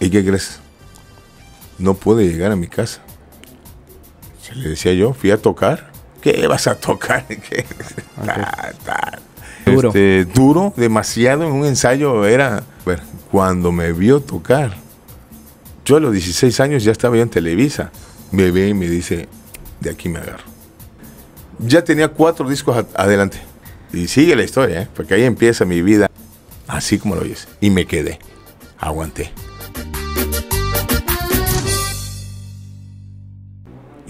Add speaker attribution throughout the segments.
Speaker 1: ¿Y qué crees? No puede llegar a mi casa. Se le decía yo, fui a tocar. ¿Qué vas a tocar? Duro. Este, duro, demasiado en un ensayo era. cuando me vio tocar, yo a los 16 años ya estaba en Televisa. Me ve y me dice, de aquí me agarro. Ya tenía cuatro discos adelante. Y sigue la historia, ¿eh? porque ahí empieza mi vida, así como lo oyes. Y me quedé, aguanté.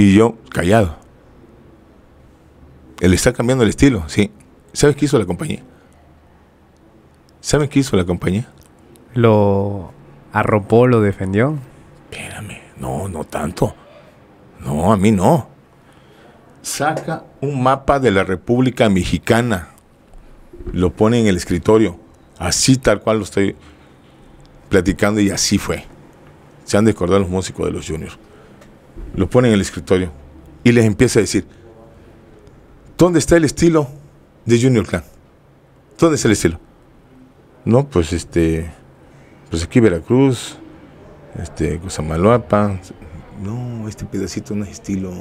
Speaker 1: Y yo, callado. Él está cambiando el estilo, sí. ¿Sabes qué hizo la compañía?
Speaker 2: ¿Sabes qué hizo la compañía? Lo arropó, lo defendió. Espérame, no, no tanto.
Speaker 1: No, a mí no. Saca un mapa de la República Mexicana. Lo pone en el escritorio. Así tal cual lo estoy platicando y así fue. Se han de los músicos de los juniors lo pone en el escritorio y les empieza a decir, ¿dónde está el estilo de Junior Clan? ¿Dónde está el estilo? No, pues este, pues aquí Veracruz, este, No, este pedacito no es estilo.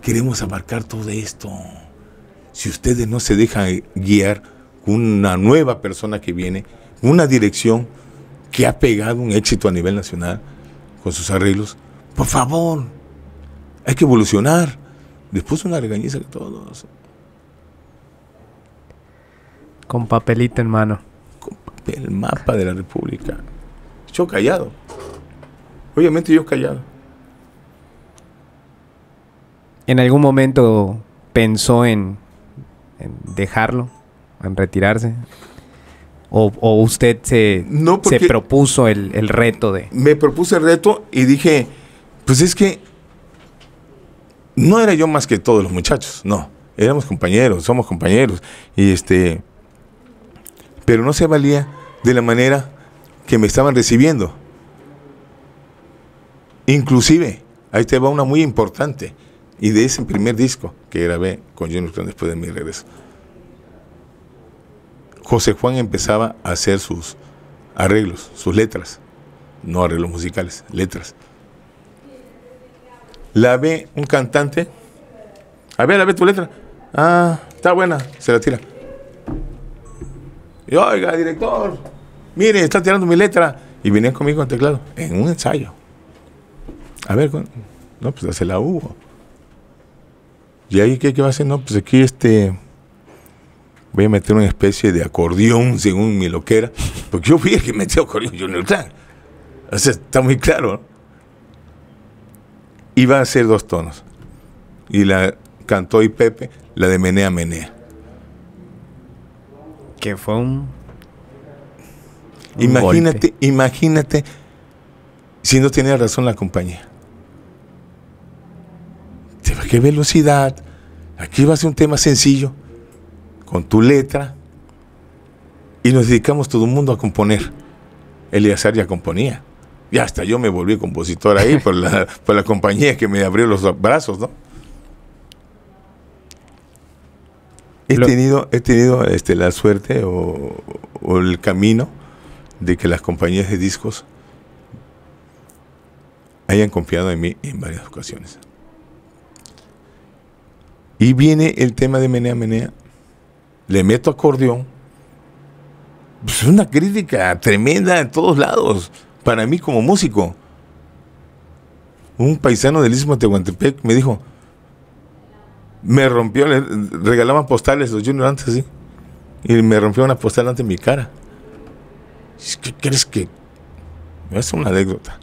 Speaker 1: Queremos abarcar todo esto. Si ustedes no se dejan guiar con una nueva persona que viene, una dirección que ha pegado un éxito a nivel nacional con sus arreglos, por favor, hay que evolucionar. Después una regañiza que todos.
Speaker 2: Con papelito en mano. Con el mapa de la República.
Speaker 1: Yo callado. Obviamente yo callado.
Speaker 2: ¿En algún momento pensó en, dejarlo, en retirarse? O, usted se, se propuso el, el, reto de...? Me
Speaker 1: propuse el reto y dije, pues es que no era yo más que todos los muchachos, no. Éramos compañeros, somos compañeros. Y este, pero no se valía de la manera que me estaban recibiendo. Inclusive, ahí te va una muy importante. Y de ese primer disco que grabé con Junior después de mi regreso. José Juan empezaba a hacer sus arreglos, sus letras, no arreglos musicales, letras. La ve un cantante. A ver, la ve tu letra. Ah, está buena. Se la tira. Y oiga, director, mire, está tirando mi letra. Y venían conmigo en teclado, en un ensayo. A ver, no, pues se la hubo. ¿Y ahí qué, qué va a hacer? No, pues aquí este. Voy a meter una especie de acordeón, según mi loquera. Porque yo fui el que metió acordeón, yo no O sea, está muy claro. ¿no? iba a hacer dos tonos. Y la cantó y Pepe, la de Menea Menea. Que fue un. imagínate, imagínate si no tenía razón la compañía. ¿Qué velocidad? Aquí va a ser un tema sencillo, con tu letra. Y nos dedicamos todo el mundo a componer. Eliazar ya componía ya hasta yo me volví compositor ahí por la, por compañía que me abrió los brazos, ¿no? He tenido, he tenido este, la suerte o, el camino de que las compañías de discos hayan confiado en mí en varias ocasiones. Y viene el tema de Menea Menea, le meto acordeón, pues una crítica tremenda en todos lados para mí como músico. Un paisano del Istmo de Tehuantepec me dijo, me rompió, regalaban postales los Junior antes, ¿sí? Y me rompió una postal ante mi cara. ¿Qué crees que.? Es una anécdota.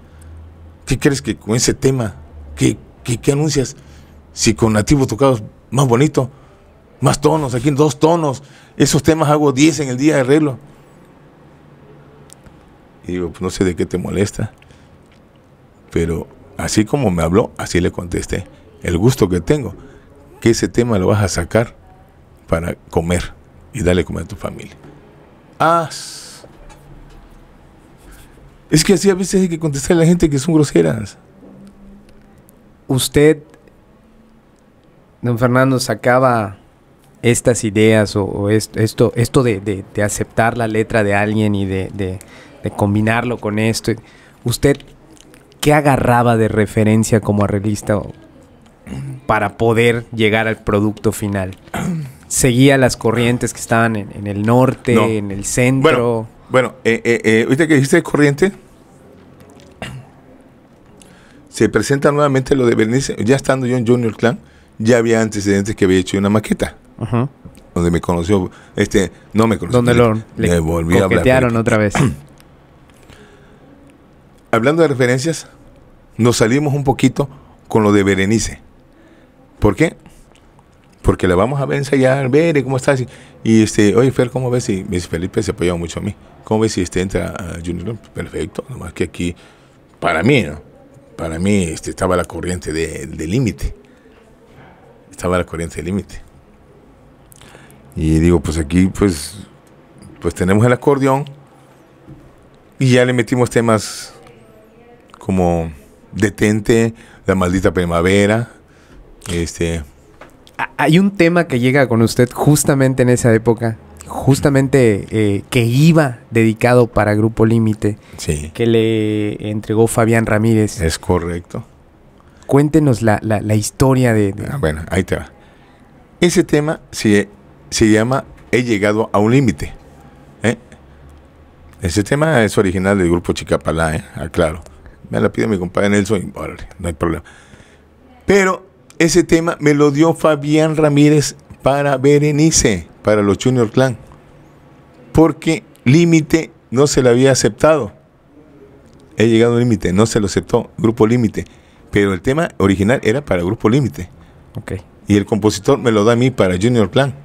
Speaker 1: ¿Qué crees que con ese tema? ¿Qué, qué anuncias? Si con nativo tocados más bonito, más tonos, aquí en dos tonos, esos temas hago 10 en el día de arreglo digo, pues no sé de qué te molesta. Pero así como me habló, así le contesté. El gusto que tengo, que ese tema lo vas a sacar para comer y darle comer a tu familia. Ah, es que así a veces hay que contestar a la gente que son groseras.
Speaker 2: Usted, don Fernando, sacaba estas ideas o, esto, esto, de, aceptar la letra de alguien y de de combinarlo con esto. ¿Usted qué agarraba de referencia como arreglista para poder llegar al producto final? ¿Seguía las corrientes que estaban en, el norte, en el centro? Bueno,
Speaker 1: bueno eh, eh, eh que dijiste corriente, se presenta nuevamente lo de Bernice. Ya estando yo en Junior Clan, ya había antecedentes que había hecho una maqueta. Donde me conoció, este, no me conoció. Donde lo le, volví a otra vez. hablando de referencias, nos salimos un poquito con lo de Berenice. ¿Por qué? Porque la vamos a ver ensayar, ver cómo está. Y este, oye, Fer, ¿cómo ves? si... me Felipe se apoyado mucho a mí. ¿Cómo ves si este entra a Junior Perfecto, nomás que aquí, para mí, ¿no? Para mí este, estaba la corriente de, de límite. Estaba la corriente de límite. Y digo, pues aquí, pues, pues tenemos el acordeón y ya le metimos temas como detente la maldita primavera.
Speaker 2: Este. Hay un tema que llega con usted justamente en esa época, justamente eh, que iba dedicado para Grupo Límite, que le entregó Fabián Ramírez. Es correcto. Cuéntenos la, historia de, ah, bueno,
Speaker 1: ahí te va. Ese tema se, se llama He llegado a un límite. ¿eh? Ese tema es original del grupo Chicapalá, ¿eh? aclaro. Ah, me la pide mi compadre Nelson y no hay problema. Pero ese tema me lo dio Fabián Ramírez para Berenice, para los Junior Clan. Porque Límite no se lo había aceptado. He llegado a límite, no se lo aceptó, Grupo Límite. Pero el tema original era para Grupo Límite. Okay. Y el compositor me lo da a mí para Junior Clan.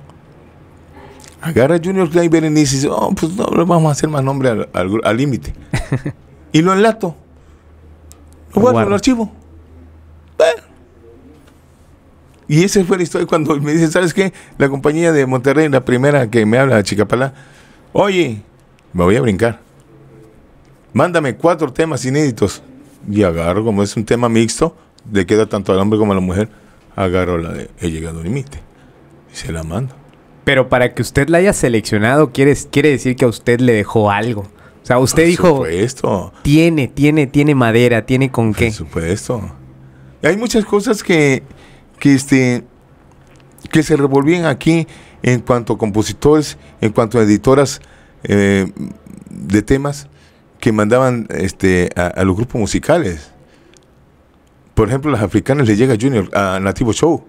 Speaker 1: Agarra Junior Clan y Berenice y dice, oh, pues no, vamos a hacer más nombre al límite. y lo enlato archivo. Y esa fue la historia cuando me dice, ¿sabes qué? La compañía de Monterrey, la primera que me habla, chica Chicapala, oye, me voy a brincar. Mándame cuatro temas inéditos. Y agarro, como es un tema mixto, le queda tanto al hombre como a la mujer,
Speaker 2: agarro la de He llegado al límite. Y se la mando. Pero para que usted la haya seleccionado, quiere, quiere decir que a usted le dejó algo. O sea, usted dijo, supuesto. tiene, tiene, tiene madera, tiene con qué. Por supuesto. Hay muchas cosas que,
Speaker 1: que, este, que se revolvían aquí en cuanto a compositores, en cuanto a editoras eh, de temas que mandaban este, a, los grupos musicales. Por ejemplo, las africanas le llega Junior a Nativo Show.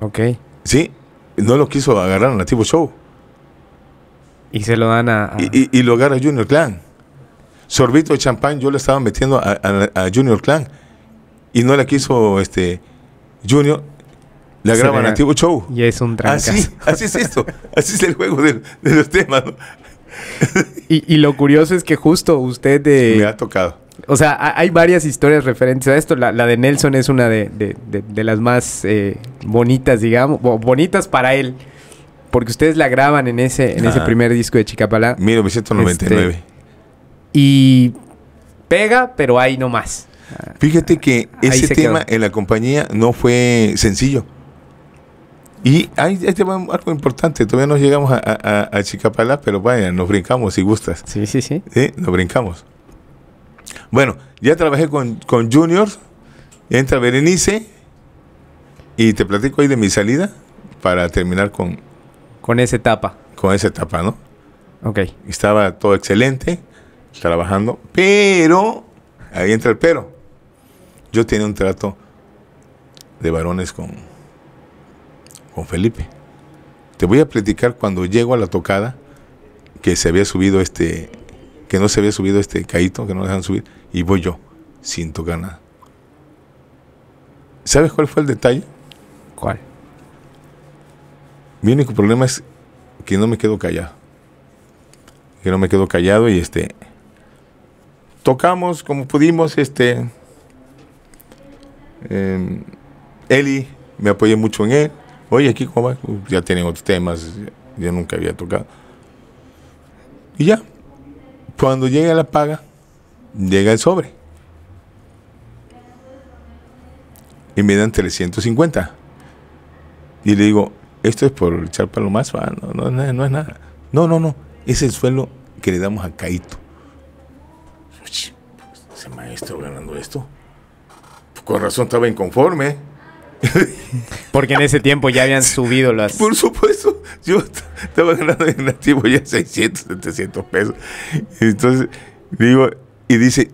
Speaker 1: Ok. Sí, no lo quiso agarrar a Nativo Show. Y se lo dan a... Y, y, lo agarra Junior Clan. Sorbito de champán yo le estaba metiendo a, Junior Clan. Y no la quiso este Junior. La graban antiguo show. Y es un trancazo. Así, es esto. así es el juego de,
Speaker 2: los temas. y, lo curioso es que justo usted... De... Eh, me ha tocado. O sea, hay varias historias referentes a esto. La, de Nelson es una de, de, de, las más eh, bonitas, digamos, bonitas para él porque ustedes la graban en ese, en ese primer disco de Chicapalá. 1999. Este, y pega, pero ahí no más.
Speaker 1: Fíjate que ese tema en la compañía no fue sencillo. Y hay, va algo importante, todavía no llegamos a, a, Chicapalá, pero vaya, nos brincamos si gustas. Sí, sí, sí. nos brincamos. Bueno, ya trabajé con, con Junior, entra Berenice y te platico ahí de mi salida para terminar con, con esa etapa. Con esa etapa, ¿no? Ok. Estaba todo excelente, trabajando, pero, ahí entra el pero. Yo tenía un trato de varones con, con Felipe. Te voy a platicar cuando llego a la tocada que se había subido este, que no se había subido este caíto, que no dejan subir, y voy yo, sin tocar nada. ¿Sabes cuál fue el detalle? ¿Cuál? Mi único problema es que no me quedo callado. Que no me quedo callado y este. Tocamos como pudimos, este. Em, Eli, me apoyé mucho en él. Oye, aquí como va? ya tienen otros temas, yo nunca había tocado. Y ya, cuando llega la paga, llega el sobre. Y me dan 350. Y le digo, esto es por echar palomazo, ah, no, no, no, no, es nada. No, no, no, es el suelo que le damos a Caito. Ese maestro ganando esto. Con razón estaba inconforme. Porque en ese tiempo ya habían subido las. Por supuesto, yo estaba ganando en nativo ya 600, 700 pesos. Entonces, digo, y dice: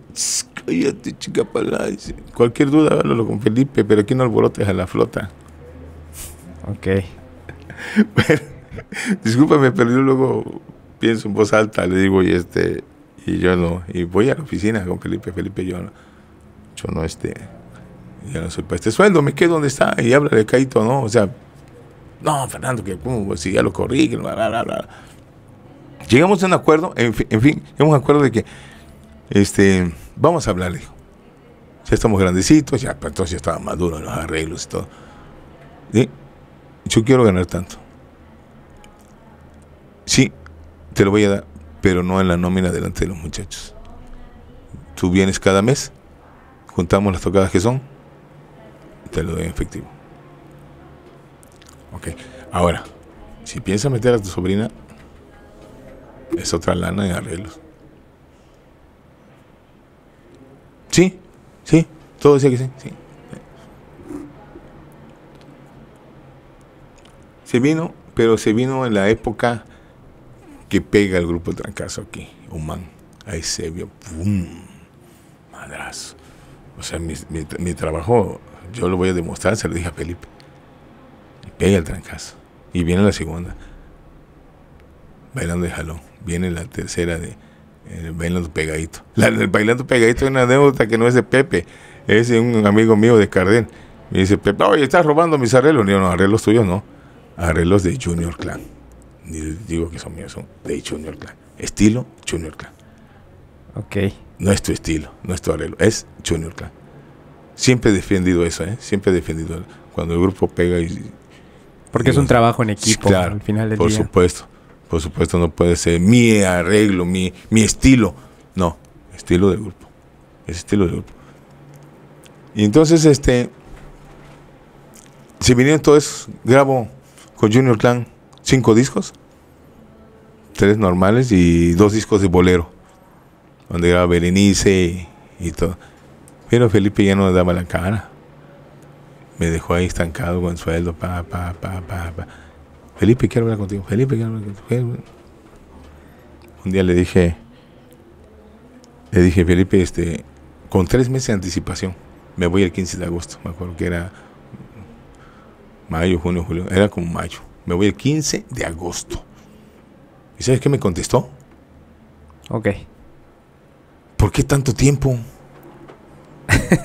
Speaker 1: Cállate, chica allá. Cualquier duda, háblalo con Felipe, pero aquí no alborotes a la flota. Ok bueno, discúlpame, pero luego pienso en voz alta, le digo, y este, y yo no, y voy a la oficina con Felipe, Felipe, yo no, yo no, este, ya no soy para este sueldo, me quedo donde está, y habla de Caito, ¿no? O sea, no, Fernando, que pues, si ya lo corrí, Llegamos a un acuerdo, en, fin, llegamos a un acuerdo de que, este, vamos a hablar, Ya estamos grandecitos, ya, pues, entonces ya estaba maduro en los arreglos y todo. ¿Sí? yo quiero ganar tanto. Sí, te lo voy a dar, pero no en la nómina delante de los muchachos. Tú vienes cada mes, juntamos las tocadas que son, te lo doy en efectivo. Ok, ahora, si piensas meter a tu sobrina, es otra lana en arreglos. Sí, sí, todo decía que sí, sí. Se vino, pero se vino en la época que pega el grupo Trancazo aquí, Humán. Ahí se vio, ¡pum! Madrazo. O sea, mi, mi, trabajo, yo lo voy a demostrar, se lo dije a Felipe. Y pega el trancazo. Y viene la segunda, bailando de jalón. Viene la tercera de eh, bailando pegadito. La bailando pegadito es una anécdota que no es de Pepe, es de un amigo mío de Carden Me dice, Pepe, oye, estás robando mis arreglos. Y yo, no, arreglos tuyos no Arreglos de Junior Clan. Digo que son míos, son de Junior Clan. Estilo Junior Clan. Ok. No es tu estilo, no es tu arreglo, es Junior Clan. Siempre he defendido eso, ¿eh? Siempre he defendido cuando el grupo pega y...
Speaker 2: Porque es un trabajo en equipo claro, al final del por día. Por
Speaker 1: supuesto, por supuesto no puede ser mi arreglo, mi, mi estilo. No, estilo del grupo. Es estilo de grupo. Y entonces, este, Si vinieron todos, grabo con Junior Clan, cinco discos, tres normales y dos discos de bolero, donde era Berenice y, todo. Pero Felipe ya no me daba la cara. Me dejó ahí estancado con sueldo, pa, pa, pa, pa, pa. Felipe, quiero hablar contigo. Felipe, quiero hablar contigo. Un día le dije, le dije, Felipe, este, con tres meses de anticipación, me voy el 15 de agosto. Me acuerdo que era Mayo, junio, julio. Era como mayo. Me voy el 15 de agosto. ¿Y sabes qué me contestó? Ok. ¿Por qué tanto tiempo?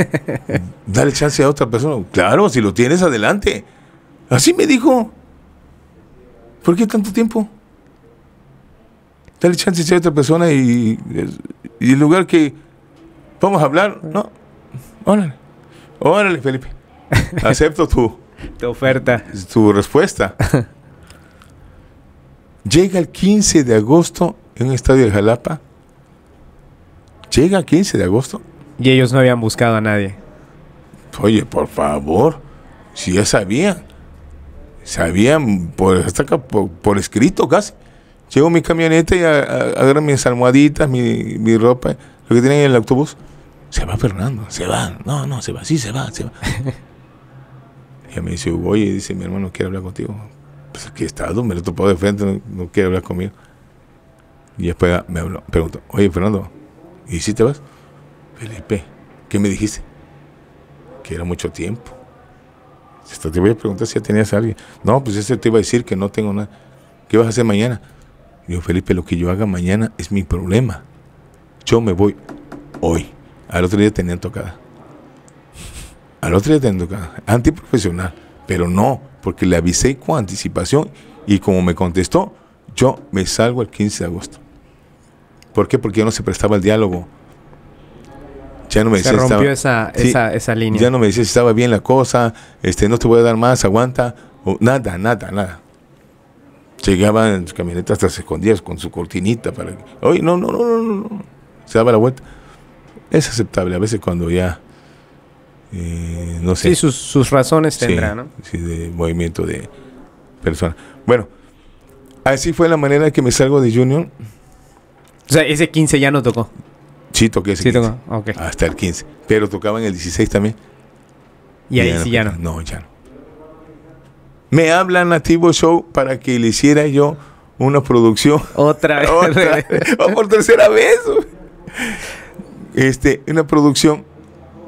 Speaker 1: Dale chance a otra persona. Claro, si lo tienes, adelante. Así me dijo. ¿Por qué tanto tiempo? Dale chance a otra persona y, y el lugar que vamos a hablar, no. Órale. Órale, Felipe. Acepto tú tu oferta. Tu respuesta. Llega el 15 de agosto en un estadio de Jalapa. Llega el 15 de
Speaker 2: agosto. Y ellos no habían buscado a nadie.
Speaker 1: Oye, por favor, si ya sabían. Sabían por, por, escrito casi. llego mi camioneta y agarro mis almohaditas, mi, mi, ropa, lo que tienen en el autobús. Se va Fernando, se va. No, no, se va, sí se va, se va. Y me dice, oye, dice, mi hermano quiere hablar contigo. Pues aquí estado, me lo topado de frente, no, quiere hablar conmigo. Y después me habló, preguntó, oye, Fernando, ¿y si te vas? Felipe, ¿qué me dijiste? Que era mucho tiempo. te voy a preguntar si ya tenías alguien. No, pues ese te iba a decir que no tengo nada. ¿Qué vas a hacer mañana? Y yo, Felipe, lo que yo haga mañana es mi problema. Yo me voy hoy. Al otro día tenían tocada al otro día te antiprofesional, pero no, porque le avisé con anticipación y como me contestó, yo me salgo el 15 de agosto. ¿Por qué? Porque ya no se prestaba el diálogo. Ya no me se decía rompió esa, esa, línea. Ya no me decía si estaba bien la cosa, este, no te voy a dar más, aguanta, nada, nada, nada. Llegaban en su camioneta hasta se escondía con su cortinita para que, oye, no, no, no, no, no, se daba la vuelta. Es aceptable a veces cuando ya eh, no sé. Sí, sus, razones tendrá, ¿no? Sí, de movimiento de personas. Bueno, así fue la manera
Speaker 2: que me salgo de Junior. O sea, ese 15 ya no tocó.
Speaker 1: Sí, toqué ese sí Tocó. Okay. Hasta el 15. Pero tocaba en el 16 también.
Speaker 2: Y, ahí sí ya no. No, ya no.
Speaker 1: Me habla Nativo Show para que le hiciera yo una producción. Otra vez. Otra, por tercera vez. Este, una producción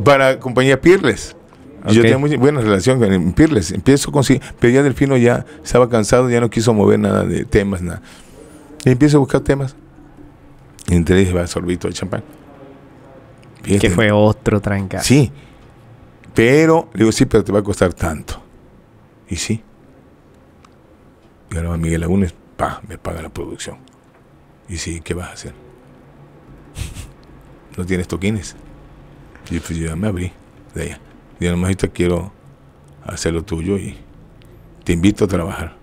Speaker 1: para compañía Pirles. Yo tenía muy buena relación con Pirles. Empiezo con pero ya Delfino ya estaba cansado, ya no quiso mover nada de temas, nada. Y empiezo a buscar temas. Y entre ellos va sorbito de champán. Que fue otro tranca. Sí. Pero, digo, sí, pero te va a costar tanto. Y sí. Y ahora va Miguel Lagunes, pa, me paga la producción. Y sí, ¿qué vas a hacer? No tienes toquines. Y pues yo me abrí de ella. Yo nomás quiero hacer lo tuyo y te invito a trabajar.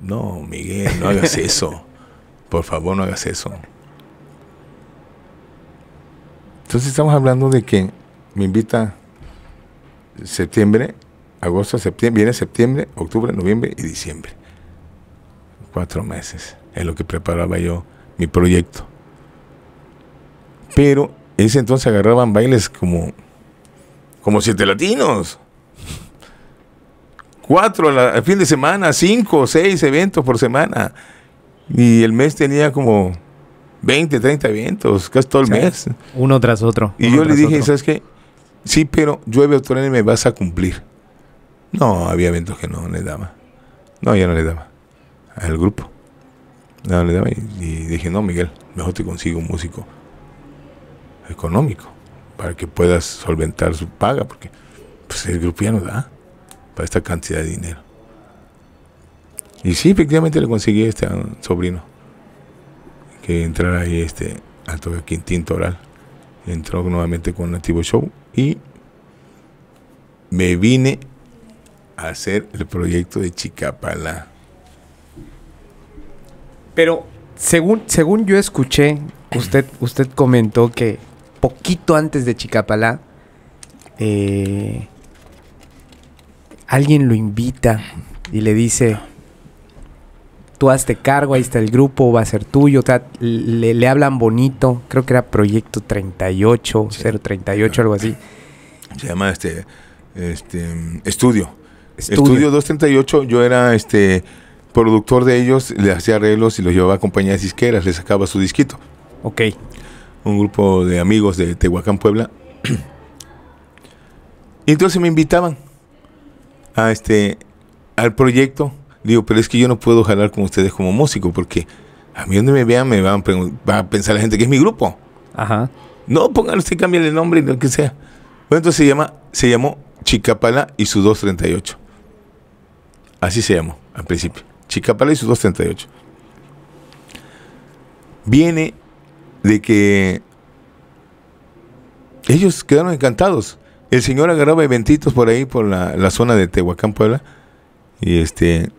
Speaker 1: No, Miguel, no hagas eso. Por favor, no hagas eso. Entonces estamos hablando de que me invita septiembre, agosto, septiembre, viene septiembre, octubre, noviembre y diciembre. Cuatro meses. En lo que preparaba yo mi proyecto. Pero ese entonces agarraban bailes como, como siete latinos. Cuatro al fin de semana, cinco, seis eventos por semana. Y el mes tenía como 20, 30 eventos, casi todo el mes.
Speaker 2: Uno tras otro. Y yo le dije, ¿sabes
Speaker 1: qué? Sí, pero llueve o y me vas a cumplir. No, había eventos que no le daba. No, ya no le daba. Al grupo. No le daba. Y, y dije, no, Miguel, mejor te consigo un músico económico para que pueda solventar su paga, porque pues, el grupo no da para esta cantidad de dinero. Y sí, efectivamente le conseguí este, a este sobrino que entrara ahí este, alto de Entró nuevamente con Nativo Show y me vine a hacer el proyecto de Chicapala.
Speaker 2: Pero según, según yo escuché, usted, usted comentó que poquito antes de Chicapalá, eh, alguien lo invita y le dice, tú hazte cargo, ahí está el grupo, va a ser tuyo. O sea, le, hablan bonito. Creo que era Proyecto 38, 038, algo así.
Speaker 1: Se llama este, este estudio. estudio. 238, yo era este productor de ellos, le hacía arreglos y los llevaba a compañías disqueras, le sacaba su disquito. Ok un grupo de amigos de Tehuacán, Puebla. y entonces me invitaban a este, al proyecto. Digo, pero es que yo no puedo jalar con ustedes como músico, porque a mí donde me vean me van a pensar la gente que es mi grupo. Ajá. No, pónganlo usted, cambien el nombre y lo que sea. Bueno, entonces se, llama, se llamó Chicapala y su 238. Así se llamó al principio. Chicapala y su 238. Viene de que ellos quedaron encantados. El señor agarraba eventitos por ahí, por la, zona de Tehuacán, Puebla, y este, el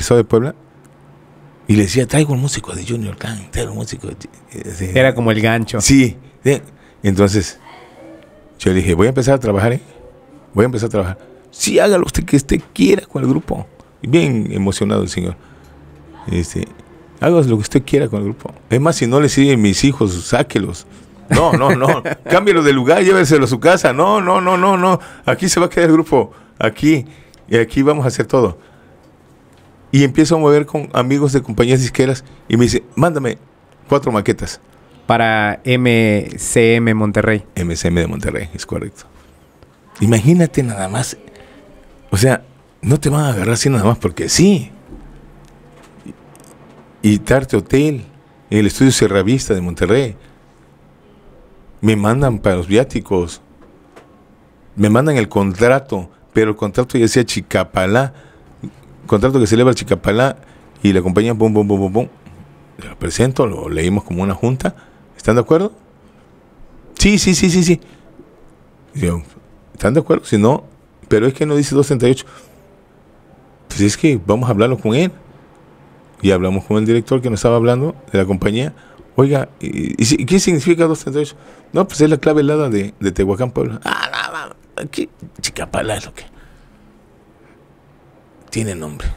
Speaker 1: estado de Puebla, y le decía, traigo un músico de Junior Khan, traigo un músico. Era como el gancho. Sí. Entonces, yo le dije, voy a empezar a trabajar, ¿eh? Voy a empezar a trabajar. Sí, hágalo usted que usted quiera con el grupo. Bien emocionado el señor. Este, Hagas lo que usted quiera con el grupo. Es más, si no le siguen mis hijos, sáquelos.
Speaker 2: No, no, no.
Speaker 1: Cámbielo de lugar, lléveselo a su casa. No, no, no, no, no. Aquí se va a quedar el grupo. Aquí. Y aquí vamos a hacer todo. Y empiezo a mover con amigos de compañías disqueras y me dice, mándame cuatro maquetas.
Speaker 2: Para MCM Monterrey. MCM de Monterrey, es correcto.
Speaker 1: Imagínate nada más. O sea, no te van a agarrar así nada más porque sí y Tarte Hotel, el estudio Cerravista de Monterrey. Me mandan para los viáticos, me mandan el contrato, pero el contrato ya sea Chicapalá, contrato que celebra Chicapalá y la compañía, pum, boom boom boom pum. Lo presento, lo leímos como una junta. ¿Están de acuerdo? Sí, sí, sí, sí, sí. ¿Están de acuerdo? Si no, pero es que no dice 238. Pues es que vamos a hablarlo con él y hablamos con el director que nos estaba hablando de la compañía. Oiga, ¿y, qué significa 238? No, pues es la clave helada de, Tehuacán, Puebla. Ah, aquí, Chicapala es lo que. Tiene nombre.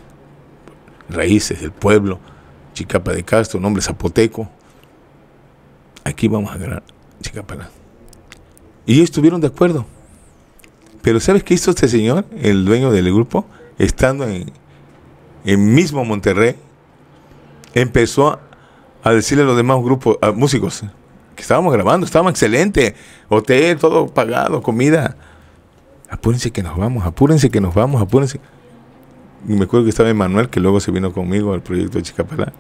Speaker 1: Raíces del pueblo, Chicapa de Castro, nombre zapoteco. Aquí vamos a ganar Chicapala. Y ellos estuvieron de acuerdo. Pero ¿sabes qué hizo este señor, el dueño del grupo? Estando en, en mismo Monterrey, empezó a decirle a los demás grupos, a músicos, que estábamos grabando, estábamos excelente, hotel, todo pagado, comida. Apúrense que nos vamos, apúrense que nos vamos, apúrense. Y me acuerdo que estaba Emanuel, que luego se vino conmigo al proyecto de Chicapalá.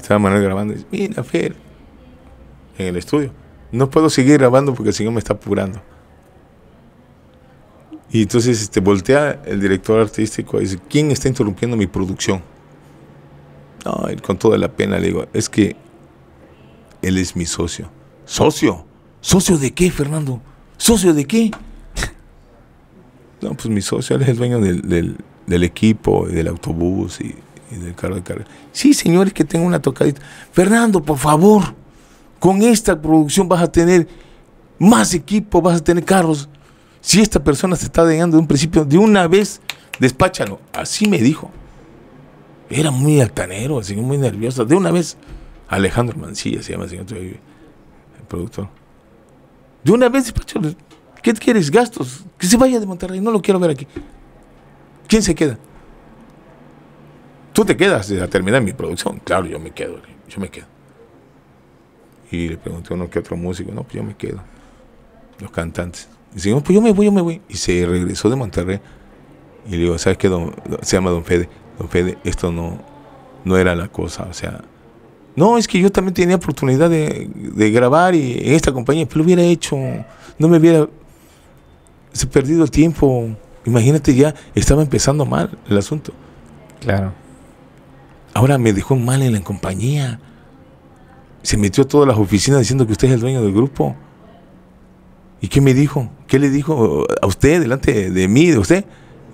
Speaker 1: Estaba Manuel grabando y dice, mira, Fer, en el estudio. No puedo seguir grabando porque el Señor me está apurando. Y entonces este, voltea el director artístico y dice, ¿quién está interrumpiendo mi producción? No, con toda la pena le digo, es que él es mi socio. ¿Socio? ¿Socio de qué, Fernando? ¿Socio de qué? no, pues mi socio, él es el dueño del, equipo y del autobús y, del carro de carga. Sí, señores, que tengo una tocadita. Fernando, por favor, con esta producción vas a tener más equipo, vas a tener carros. Si esta persona se está dañando de un principio, de una vez, despáchalo. Así me dijo. Era muy altanero, así muy nervioso. De una vez, Alejandro Mancilla se llama el señor, el productor. De una vez, ¿qué quieres? Gastos. Que se vaya de Monterrey, no lo quiero ver aquí. ¿Quién se queda? Tú te quedas a terminar mi producción. Claro, yo me quedo, yo me quedo. Y le pregunté a uno que otro músico, no, pues yo me quedo. Los cantantes. Y se pues yo me voy, yo me voy. Y se regresó de Monterrey. Y le digo, ¿sabes qué? se llama Don Fede esto no, no era la cosa. O sea, no, es que yo también tenía oportunidad de, grabar y en esta compañía, pero pues, lo hubiera hecho, no me hubiera se perdido el tiempo. Imagínate, ya estaba empezando mal el asunto. Claro. Ahora me dejó mal en la compañía. Se metió a todas las oficinas diciendo que usted es el dueño del grupo. ¿Y qué me dijo? ¿Qué le dijo a usted, delante de mí, de usted,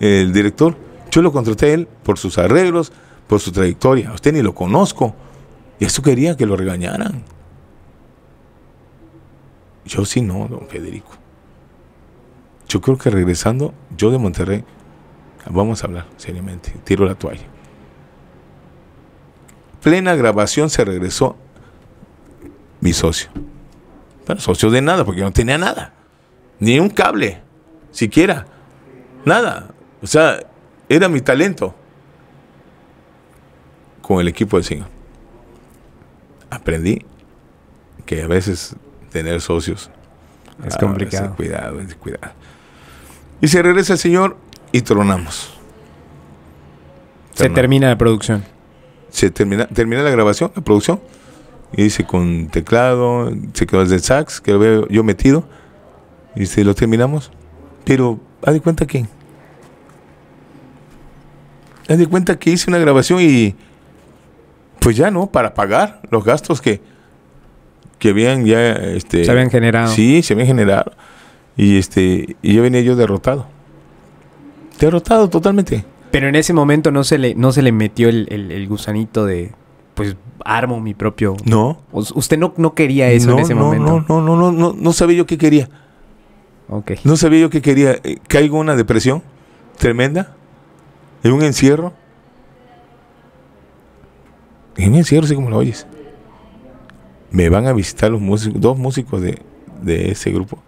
Speaker 1: el director? Yo lo contraté a él por sus arreglos, por su trayectoria. usted ni lo conozco. Y eso quería que lo regañaran. Yo sí no, don Federico. Yo creo que regresando, yo de Monterrey, vamos a hablar seriamente, tiro la toalla. Plena grabación se regresó mi socio. Bueno, socio de nada, porque no tenía nada. Ni un cable, siquiera. Nada. O sea, era mi talento con el equipo del Señor. Aprendí que a veces tener socios es ah, complicado. cuidado, cuidado. Y se regresa el Señor y tronamos.
Speaker 2: Se termina la producción.
Speaker 1: Se termina, termina la grabación, la producción. Y dice con teclado, se quedó el sax, que lo veo yo metido. Y dice, lo terminamos. Pero, haz de cuenta que me di cuenta que hice una grabación y pues ya no, para pagar los gastos que, que habían ya... Este,
Speaker 2: se habían generado. Sí, se habían generado. Y, este, y yo venía yo derrotado.
Speaker 1: Derrotado totalmente.
Speaker 2: Pero en ese momento no se le, no se le metió el, el, gusanito de, pues armo mi propio... No. Usted no, no quería eso en ese no, momento. No, no, no, no, no, no sabía yo qué quería. Ok. No sabía yo qué quería. Eh, caigo en una depresión
Speaker 1: tremenda en un encierro. En un encierro, así como lo oyes. Me van a visitar los músicos, dos músicos de, ese grupo.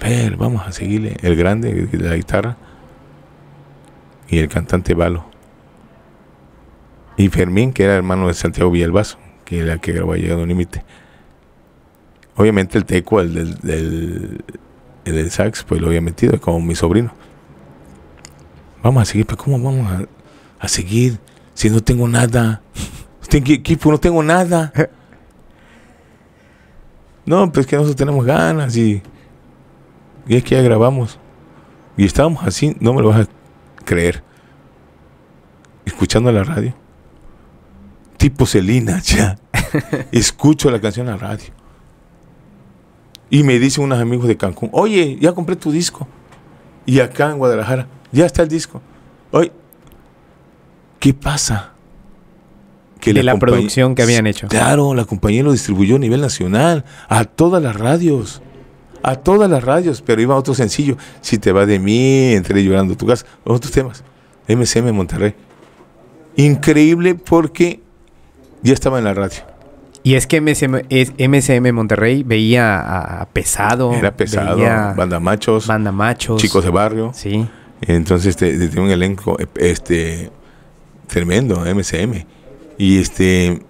Speaker 1: Ver, vamos a seguirle. El grande de la guitarra y el cantante Balo. Y Fermín, que era hermano de Santiago Villalbazo, que era el que grabó llegado un Límite. Obviamente el teco, el del, el sax, pues lo había metido, como mi sobrino. Vamos a seguir, pero ¿cómo vamos a, seguir si no tengo nada? tengo equipo, pues, no tengo nada. No, pues que nosotros tenemos ganas y, y es que ya grabamos. Y estábamos así, no me lo vas a creer. Escuchando la radio. Tipo Celina, ya. Escucho la canción a la radio. Y me dicen unos amigos de Cancún, oye, ya compré tu disco. Y acá en Guadalajara, ya está el disco. Hoy, ¿qué pasa? de la, producción que habían hecho. Claro, la compañía lo distribuyó a nivel nacional, a todas las radios, a todas las radios, pero iba otro sencillo, Si te va de mí, entré llorando tu casa, otros temas, MCM Monterrey. Increíble
Speaker 2: porque ya estaba en la radio. Y es que MCM, MCM Monterrey veía a, Pesado. Era Pesado, banda machos
Speaker 1: Chicos de barrio. Sí. Entonces tenía este, este, un elenco eh, este, tremendo, MCM. Y, este,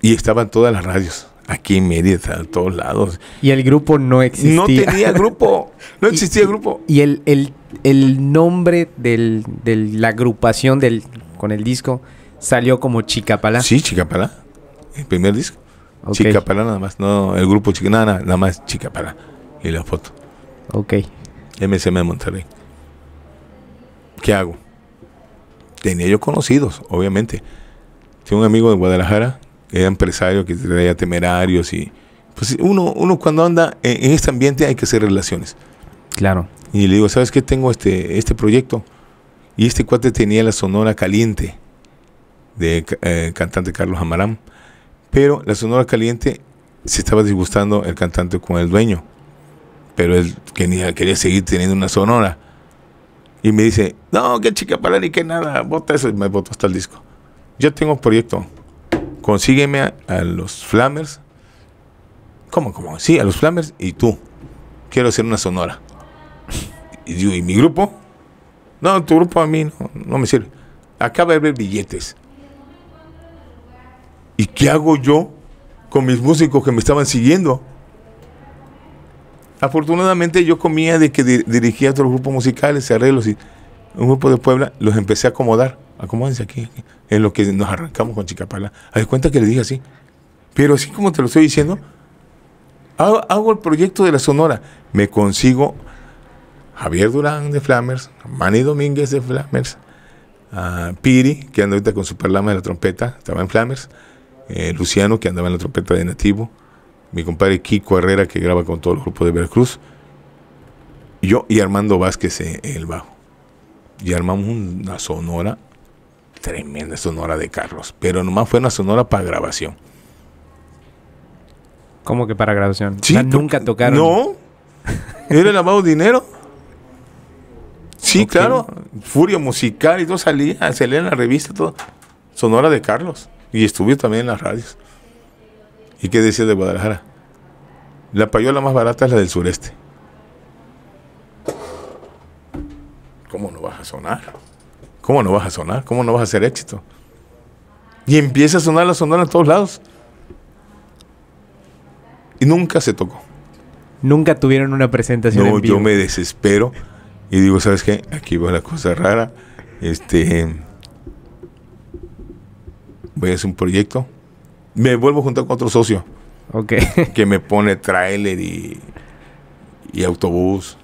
Speaker 1: y estaban todas las radios aquí en Mérida, a todos
Speaker 2: lados. Y el grupo no existía. No tenía grupo, no existía grupo. Y el, nombre de la agrupación del, con el disco salió como Chicapalá. Sí, Chicapalá, el primer disco. Chica Chicapalá nada más, no, el
Speaker 1: grupo Chica nada, nada, más Chicapalá y la foto. Ok. MCM Monterrey. ¿qué hago? Tenía yo conocidos, obviamente. Tengo un amigo de Guadalajara, era empresario, que traía temerarios y... Pues uno, uno cuando anda en, este ambiente hay que hacer relaciones. Claro. Y le digo, ¿sabes qué? Tengo este, este proyecto. Y este cuate tenía la Sonora Caliente de eh, cantante Carlos Amarán. Pero la Sonora Caliente se estaba disgustando el cantante con el dueño. Pero él quería, quería seguir teniendo una Sonora. Y me dice, no, qué chica para ni que nada, bota eso. Y me botó hasta el disco. Yo tengo un proyecto. Consígueme a, los flamers ¿Cómo, cómo? Sí, a los flamers y tú. Quiero hacer una sonora. Y digo, ¿y mi grupo? No, tu grupo a mí no, no me sirve. Acaba de ver billetes. ¿Y qué hago yo con mis músicos que me estaban siguiendo? Afortunadamente yo comía de que dirigía otros grupos musicales, arreglos y un grupo de Puebla, los empecé a acomodar. Acomódense aquí, en lo que nos arrancamos con Chicapala. Hay cuenta que le dije así. Pero así como te lo estoy diciendo, hago, el proyecto de la Sonora. Me consigo Javier Durán de Flamers, Manny Domínguez de Flamers, ah, Piri, que anda ahorita con su perlama de la trompeta, estaba en Flamers, eh, Luciano, que andaba en la trompeta de Nativo, mi compadre Kiko Herrera, que graba con todo el grupo de Veracruz, yo y Armando Vázquez en el bajo. Y armamos una sonora, tremenda sonora de Carlos, pero nomás fue una sonora para grabación. ¿Cómo que para grabación? Sí, nunca tocaron. No, era lavado dinero. Sí, claro, Furia Musical y todo salía, salía en la revista, Sonora de Carlos. Y estuve también en las radios. ¿Y qué decía de Guadalajara? La payola más barata es la del sureste. ¿Cómo no vas a sonar? ¿Cómo no vas a sonar? ¿Cómo no vas a hacer éxito? Y empieza a sonar la sonora en todos lados. Y
Speaker 2: nunca se tocó. Nunca tuvieron una presentación. No, en vivo? yo
Speaker 1: me desespero y digo, ¿sabes qué? Aquí va la cosa rara. Este. Voy a hacer un proyecto me vuelvo a juntar con otro socio. Ok. Que me pone trailer y, y autobús.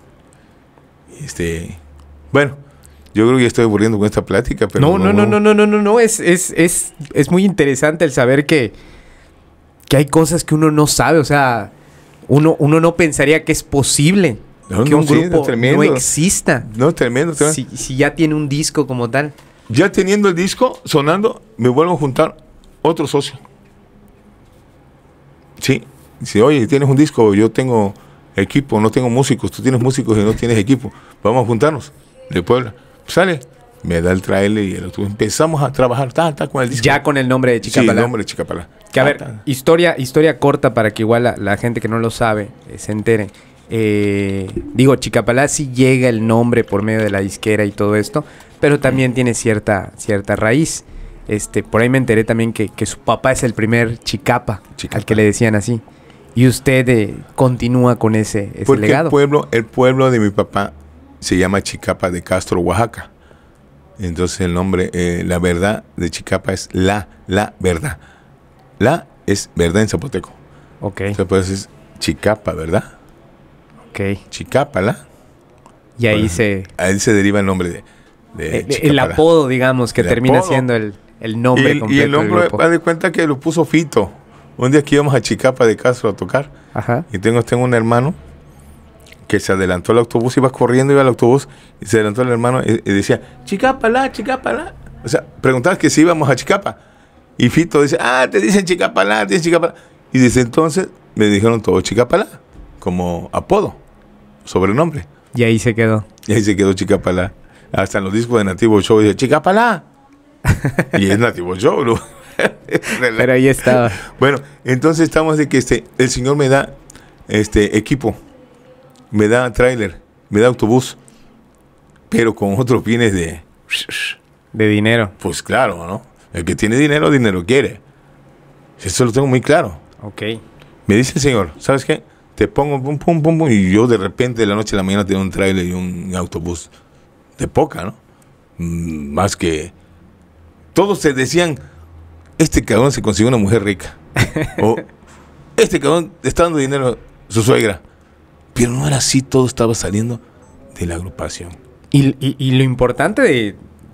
Speaker 1: Este, bueno, yo creo que ya estoy volviendo con esta plática, pero... No, no, no,
Speaker 2: no, no, no, no, Es, es, es, es muy interesante el saber que, que hay cosas que uno no sabe, o sea, uno, uno no pensaría que es posible que un grupo no, exista. No, es tremendo. Si, si, ya tiene un disco como tal. Ya teniendo el disco sonando, me
Speaker 1: vuelvo a juntar otro socio. Sí, dice, oye, tienes un disco, yo tengo equipo, no tengo músicos, tú tienes músicos y no tienes equipo, vamos a juntarnos de Puebla. Sale, me da el trailer y el empezamos a trabajar con el disco.
Speaker 2: Ya con el nombre de Chicapalá. Sí, el nombre de Chicapalá. Que a ver, historia, historia corta para que igual la, gente que no lo sabe eh, se entere. Eh, digo, Chicapalá sí llega el nombre por medio de la disquera y todo esto, pero también tiene cierta, cierta raíz. Este, por ahí me enteré también que, su papá es el primer chicapa, al que le decían así. Y usted eh, continúa con ese, ese Porque legado. El pueblo,
Speaker 1: el pueblo de mi papá se llama Chicapa de Castro, Oaxaca. Entonces el nombre, eh, la verdad de Chicapa es la, la verdad. La es verdad en zapoteco. Ok. Entonces pues es Chicapa, ¿verdad? Ok. Chicapa, la. Y ahí se... Ahí se deriva el nombre de... Eh, el, apodo, digamos, que termina siendo el el nombre y, el hombre, haz de cuenta que lo puso Fito. Un día que íbamos a Chicapa de Castro a tocar. Y tengo, tengo un hermano que se adelantó al autobús, iba corriendo, iba al autobús, y se adelantó el hermano y, decía, Chicapa la, Chicapa la. O sea, preguntabas que si íbamos a Chicapa. Y Fito dice, ah, te dicen la te dicen Chicapa Y desde entonces me dijeron todo Chicapa la como apodo, sobrenombre.
Speaker 2: Y ahí se quedó.
Speaker 1: Y ahí se quedó Chicapa la Hasta en los discos de Nativo Show dice, la y es nativo yo Pero ahí estaba. Bueno, entonces estamos de que este, el Señor me da este equipo, me da tráiler, me da autobús, pero con otros fines de... De dinero. Pues claro, ¿no? El que tiene dinero, dinero quiere. Eso lo tengo muy claro. Ok. Me dice el Señor, ¿sabes qué? Te pongo pum, pum, pum, pum, y yo de repente de la noche a la mañana tengo un tráiler y un autobús de poca, ¿no? Mm, más que todos se decían, este cabrón se consiguió una mujer rica. o este cabrón está dando dinero
Speaker 2: a su suegra. Pero no era así, todo estaba saliendo de la agrupación. Y, lo importante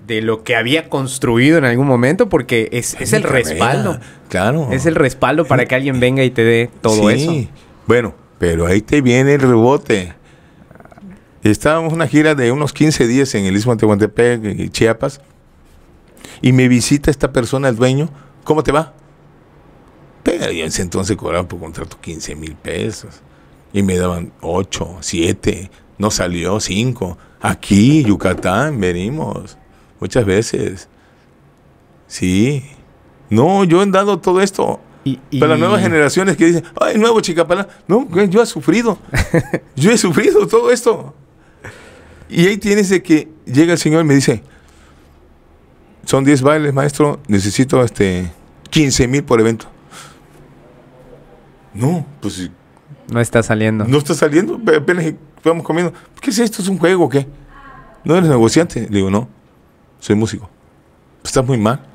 Speaker 2: de, lo que había construido en algún momento, porque es, el respaldo. Claro. Es el respaldo para que alguien venga y te dé todo sí.
Speaker 1: Bueno, pero ahí te viene el rebote. Estábamos en una gira de unos 15 días en el Istmo de Tehuantepec, Chiapas y me visita esta persona, el dueño, ¿cómo te va? Pero yo en ese entonces cobraba por contrato 15 mil pesos y me daban 8, 7, no salió 5. Aquí, Yucatán, venimos muchas veces. Sí. No, yo he dado todo esto. Para las nuevas generaciones que dicen, ay, nuevo Chicapalá. No, yo he sufrido. yo he sufrido todo esto. Y ahí tienes de que llega el Señor y me dice, son 10 bailes, maestro, necesito este 15 mil por evento. No, pues... No está saliendo. No está saliendo, apenas vamos comiendo. ¿Qué es esto? ¿Es un juego o qué? ¿No eres negociante? digo, no, soy músico. Estás muy mal.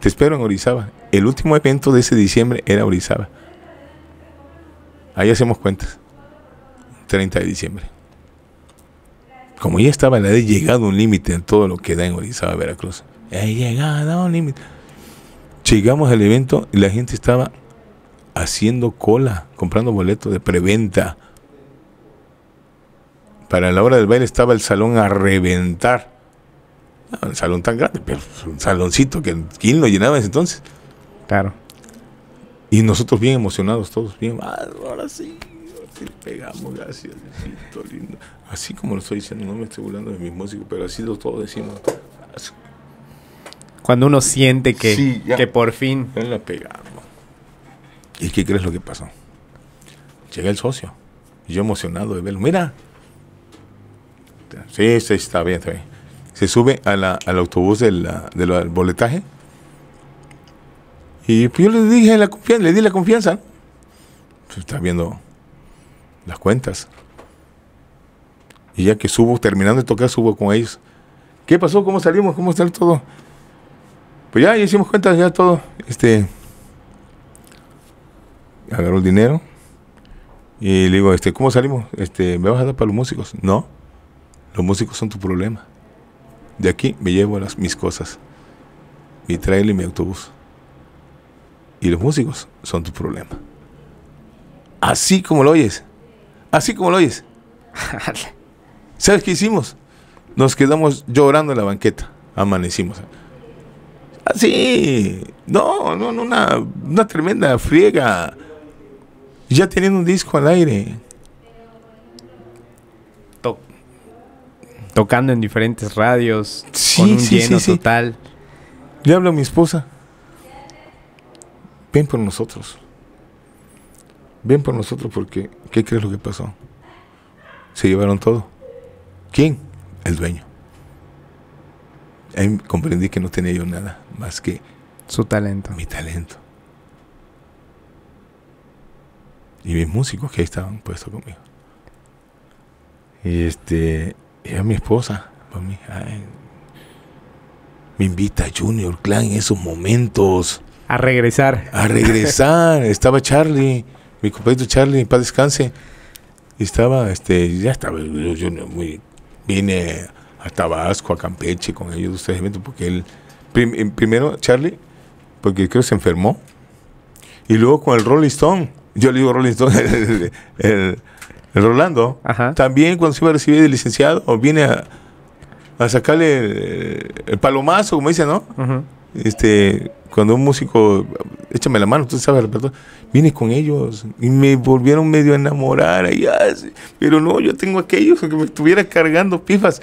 Speaker 1: Te espero en Orizaba. El último evento de ese diciembre era Orizaba. Ahí hacemos cuentas. 30 de diciembre como ya estaba, le he llegado un límite en todo lo que da en Orizaba, Veracruz. He llegado a un límite. Llegamos al evento y la gente estaba haciendo cola, comprando boletos de preventa. Para la hora del baile estaba el salón a reventar. un salón tan grande, pero un saloncito que quién lo llenaba en ese entonces. Claro. Y nosotros bien emocionados, todos bien, ah, ahora sí, pegamos, gracias, Así como lo estoy diciendo, no me estoy burlando de mis músicos, pero así lo todo decimos.
Speaker 2: Cuando uno siente que,
Speaker 1: que por fin. pegamos. ¿Y qué crees lo que pasó? Llega el socio. yo emocionado de verlo. Mira. Sí, sí, está bien, Se sube al autobús del, boletaje. Y pues yo le dije la confianza, le di la confianza. Se está viendo las cuentas. Y ya que subo, terminando de tocar, subo con ellos. ¿Qué pasó? ¿Cómo salimos? ¿Cómo está todo? Pues ya, ya hicimos cuentas, ya todo. Este. Agarró el dinero. Y le digo, este, ¿cómo salimos? Este, ¿me vas a dar para los músicos? No. Los músicos son tu problema. De aquí me llevo las, mis cosas. Mi trailer y mi autobús. Y los músicos son tu problema. Así como lo oyes. Así como lo oyes. ¿Sabes qué hicimos? Nos quedamos llorando en la banqueta. Amanecimos. Así. Ah, no, no, no, una, tremenda friega.
Speaker 2: Ya teniendo un disco al aire. tocando en diferentes radios. Sí, con un sí, sí, total.
Speaker 1: Le hablo a mi esposa. Ven por nosotros. Ven por nosotros porque ¿Qué crees lo que pasó? Se llevaron todo. ¿Quién? El dueño. Ahí comprendí que no tenía yo nada más que... Su talento. Mi talento. Y mis músicos que ahí estaban puestos conmigo. Y este... Era mi esposa. Para mí, me invita Junior Clan en esos momentos. A regresar. A regresar. Estaba Charlie mi compañero Charlie, mi paz descanse, estaba, este, ya estaba, yo, muy, vine a Tabasco, a Campeche con ellos, ustedes porque él, eh, primero Charlie, porque creo que se enfermó, y luego con el Rolling Stone, yo le digo Rolling Stone, el, Rolando, también cuando se iba a recibir de licenciado, viene a, sacarle el, palomazo, como dice, ¿no? Este, cuando un músico, échame la mano, tú sabes perdón, vienes con ellos y me volvieron medio a enamorar, pero no, yo tengo aquellos que me estuviera cargando pifas.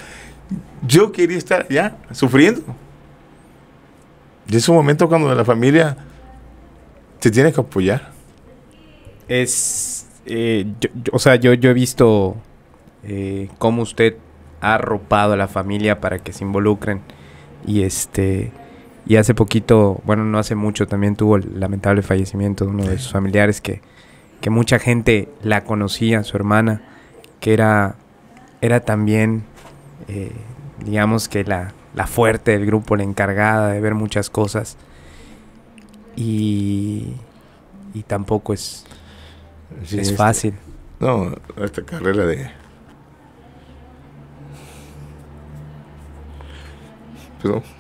Speaker 1: Yo quería estar ya sufriendo. Y es un momento cuando la familia te tiene que apoyar.
Speaker 2: Es, eh, o sea, yo, yo he visto eh, cómo usted ha arropado a la familia para que se involucren y este y hace poquito, bueno, no hace mucho, también tuvo el lamentable fallecimiento de uno de sus familiares que, mucha gente la conocía, su hermana, que era, era también, eh, digamos que la, fuerte del grupo, la encargada de ver muchas cosas. Y, tampoco es, es este, fácil. No,
Speaker 1: esta carrera
Speaker 2: de... Perdón. Pues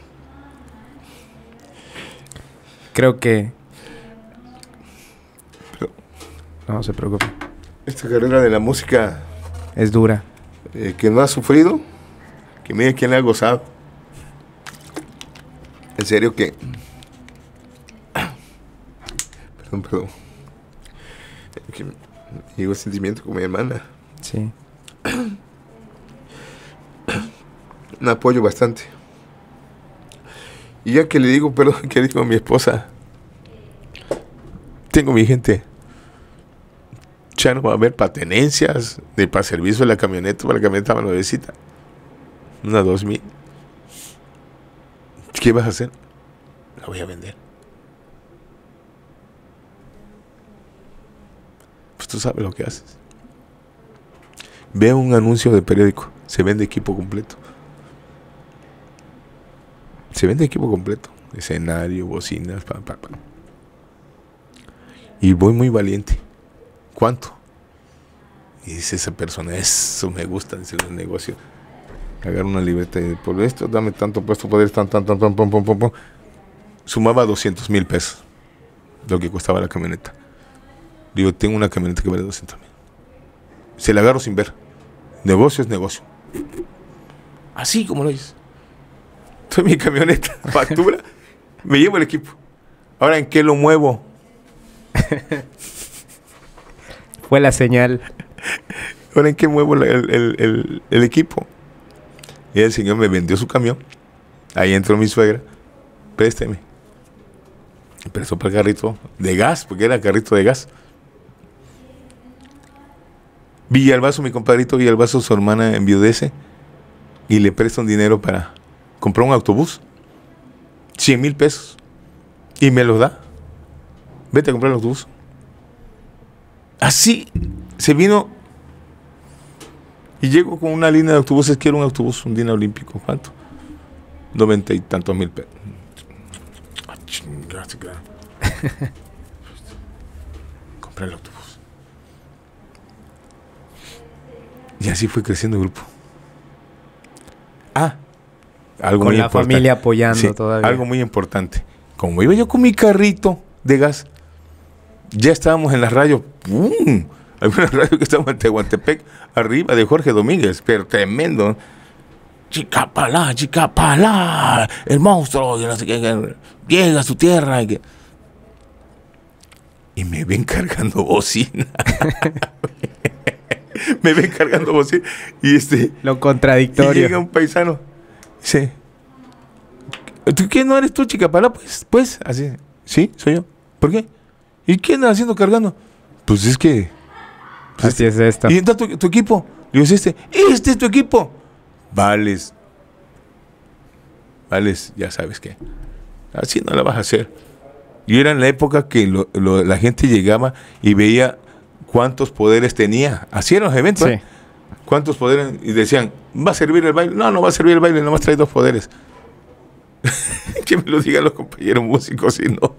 Speaker 2: creo que... No se preocupe.
Speaker 1: Esta carrera de la música... Es dura. Eh, que no ha sufrido, que mire quién le ha gozado. En serio que... Perdón, perdón. sentimiento con mi hermana. Sí. Un apoyo bastante. Y ya que le digo, perdón, que digo a mi esposa, tengo mi gente, ya no va a haber patenencias ni para servicio de la camioneta, para la camioneta nuevecita. Una 2000. ¿Qué vas a hacer? La voy a vender. Pues tú sabes lo que haces. Veo un anuncio de periódico, se vende equipo completo. Se vende equipo completo, escenario, bocinas, pa, pa, pa. Y voy muy valiente. ¿Cuánto? Y dice esa persona, eso me gusta, dice el negocio, Agarra una libreta y por esto, dame tanto puesto, poder, tan, tan, tan, tan pum, pum, Sumaba 200 mil pesos, lo que costaba la camioneta. Digo, tengo una camioneta que vale 200 mil. Se la agarro sin ver. Negocio es negocio. Así como lo dices en mi camioneta factura, me llevo el equipo. Ahora, ¿en qué lo muevo?
Speaker 2: Fue la señal. Ahora, ¿en qué muevo el,
Speaker 1: equipo? Y el señor me vendió su camión. Ahí entró mi suegra. Présteme. Prestó para el carrito de gas, porque era carrito de gas. vaso mi compadrito vaso su hermana enviudece y le presta un dinero para compró un autobús, 100 mil pesos, y me los da. Vete a comprar el autobús. Así se vino y llego con una línea de autobuses, quiero un autobús, un día olímpico, ¿cuánto? Noventa y tantos mil pesos. Ah, Compré el autobús. Y así fue creciendo el grupo. Ah,
Speaker 2: algo con la familia apoyando todavía. Algo
Speaker 1: muy importante. Como iba yo con mi carrito de gas, ya estábamos en la radio. ¡pum! Hay una radio que estábamos en Tehuantepec, arriba de Jorge Domínguez, pero tremendo. Chicapalá, Chicapalá, el monstruo, no sé llega a su tierra. Y, me ven cargando bocina. me ven cargando bocina. Y este. Lo contradictorio. llega un paisano Sí. ¿Tú qué no eres tú, chica? Para, pues, pues, así. Sí, soy yo. ¿Por qué? ¿Y qué andas haciendo cargando? Pues es que. Pues este, es esta. ¿Y entonces tu, tu equipo? Le este, este, es tu equipo. Vales. Vales, ya sabes qué. Así no la vas a hacer. Y era en la época que la gente llegaba y veía cuántos poderes tenía. Así eran los eventos. Sí. ¿eh? ¿Cuántos poderes? Y decían, ¿va a servir el baile? No, no va a servir el baile, nomás trae dos poderes. que me lo digan los compañeros músicos, si no.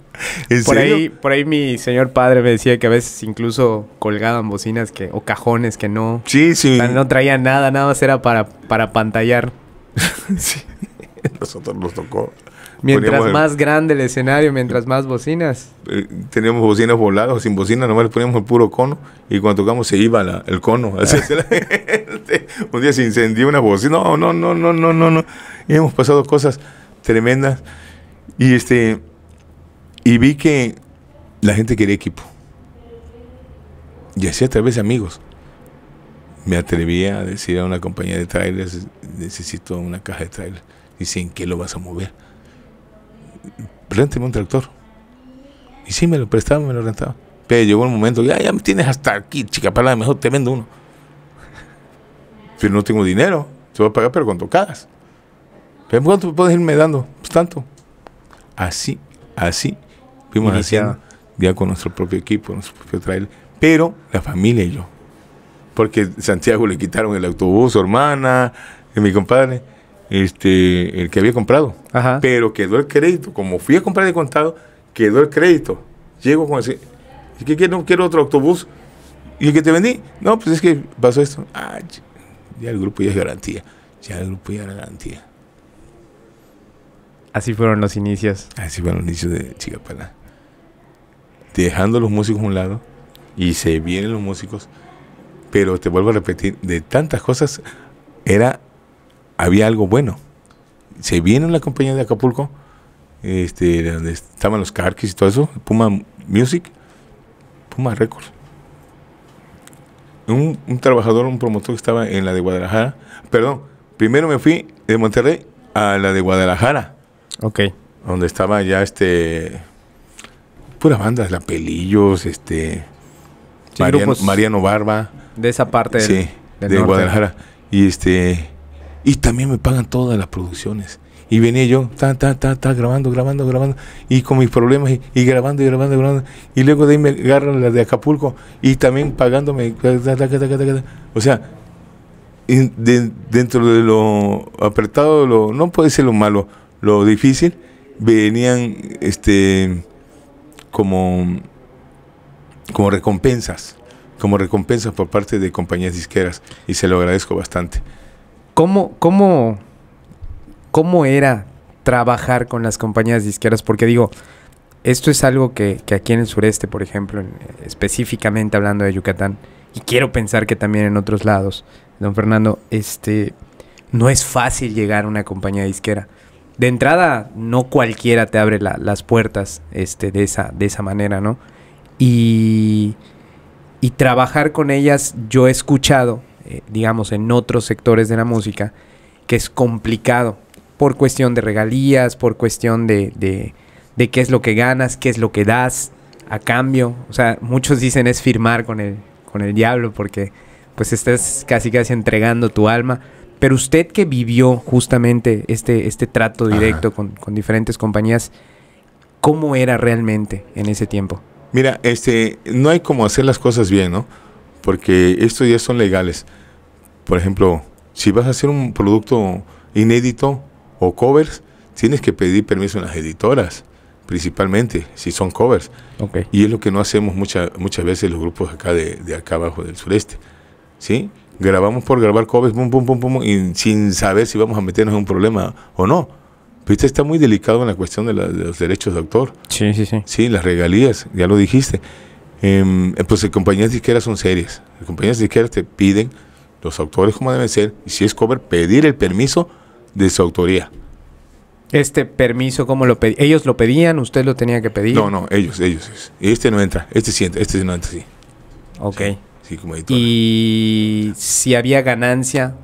Speaker 1: por, Ahí,
Speaker 2: por ahí mi señor padre me decía que a veces incluso colgaban bocinas que, o cajones que no. Sí, No traían nada, nada más era para, para pantallar.
Speaker 1: nosotros nos tocó. Mientras más
Speaker 2: grande el escenario, mientras más bocinas.
Speaker 1: Eh, teníamos bocinas voladas, sin bocinas, nomás le poníamos el puro cono y cuando tocamos se iba el cono. Un día se incendió una bocina. No, no, no, no, no, no, hemos pasado cosas tremendas. Y este y vi que la gente quería equipo. Y así a través de amigos. Me atrevía a decir a una compañía de trailers, necesito una caja de trailers. Dicen, ¿qué lo vas a mover? préstame un tractor. Y sí, me lo prestaba me lo rentaba Pero llegó el momento, ya, ya me tienes hasta aquí, chica, para la mejor te vendo uno. Pero no tengo dinero, te voy a pagar, pero con tocadas. ¿Pero cuánto puedes irme dando? Pues tanto. Así, así, fuimos haciendo, ya con nuestro propio equipo, nuestro propio trailer. Pero la familia y yo. Porque Santiago le quitaron el autobús, su hermana, y mi compadre este, el que había comprado. Pero quedó el crédito. Como fui a comprar de contado, quedó el crédito. Llego con así, ¿Y qué quiero? Quiero otro autobús. ¿Y el que te vendí? No, pues es que pasó esto. Ah, ya el grupo ya es garantía. Ya el grupo ya garantía. Así fueron los inicios. Así fueron los inicios de Chigapala Dejando los músicos a un lado y se vienen los músicos. Pero te vuelvo a repetir, de tantas cosas era había algo bueno. Se viene una compañía de Acapulco, este, donde estaban los Carquis y todo eso, Puma Music, Puma Records. Un, un, trabajador, un promotor que estaba en la de Guadalajara, perdón, primero me fui de Monterrey a la de Guadalajara. Ok. Donde estaba ya este. pura bandas, La Pelillos, este. Mariano, Barba. De esa parte sí, de Guadalajara. Y
Speaker 2: este.
Speaker 1: Y también me pagan todas las producciones. Y venía yo, ta, ta, ta, ta, grabando, grabando, grabando, y con mis problemas, y, grabando, y grabando, y grabando. Y luego de ahí me agarran las de Acapulco, y también pagándome. o sea, dentro de lo apretado, lo, no puede ser lo malo, lo difícil, venían este, como, como recompensas, como recompensas por parte de compañías disqueras, y se lo agradezco bastante.
Speaker 2: ¿Cómo, cómo, era trabajar con las compañías disqueras? Porque digo, esto es algo que, aquí en el sureste, por ejemplo, específicamente hablando de Yucatán, y quiero pensar que también en otros lados, don Fernando, este, no es fácil llegar a una compañía disquera. De entrada, no cualquiera te abre las puertas este, de, esa, de esa manera, ¿no? Y, y trabajar con ellas, yo he escuchado eh, digamos, en otros sectores de la música, que es complicado por cuestión de regalías, por cuestión de, qué es lo que ganas, qué es lo que das a cambio. O sea, muchos dicen es firmar con el, con el diablo porque pues estás casi casi entregando tu alma. Pero usted que vivió justamente este, este trato directo con, diferentes compañías, ¿cómo era realmente en ese tiempo?
Speaker 1: Mira, este, no hay como hacer las cosas bien, ¿no? Porque estos días son legales. Por ejemplo, si vas a hacer un producto inédito o covers, tienes que pedir permiso a las editoras, principalmente, si son covers. Y es lo que no hacemos muchas muchas veces los grupos acá de, de, acá abajo del sureste. ¿Sí? Grabamos por grabar covers, y sin saber si vamos a meternos en un problema o no. Viste, está muy delicado en la cuestión de, los derechos de autor. Sí, sí, sí. Sí, las regalías, ya lo dijiste. Em, eh, pues las compañías disqueras son serias. Las compañías disqueras te piden los autores como deben ser, y si es cover, pedir el permiso de su autoría.
Speaker 2: Este permiso, ¿cómo lo pedían? ¿Ellos lo pedían? ¿Usted lo tenía que pedir? No,
Speaker 1: no, ellos, ellos. Este no entra, este sí entra, este no entra, sí.
Speaker 2: Ok. Sí, como ¿Y si había ganancia?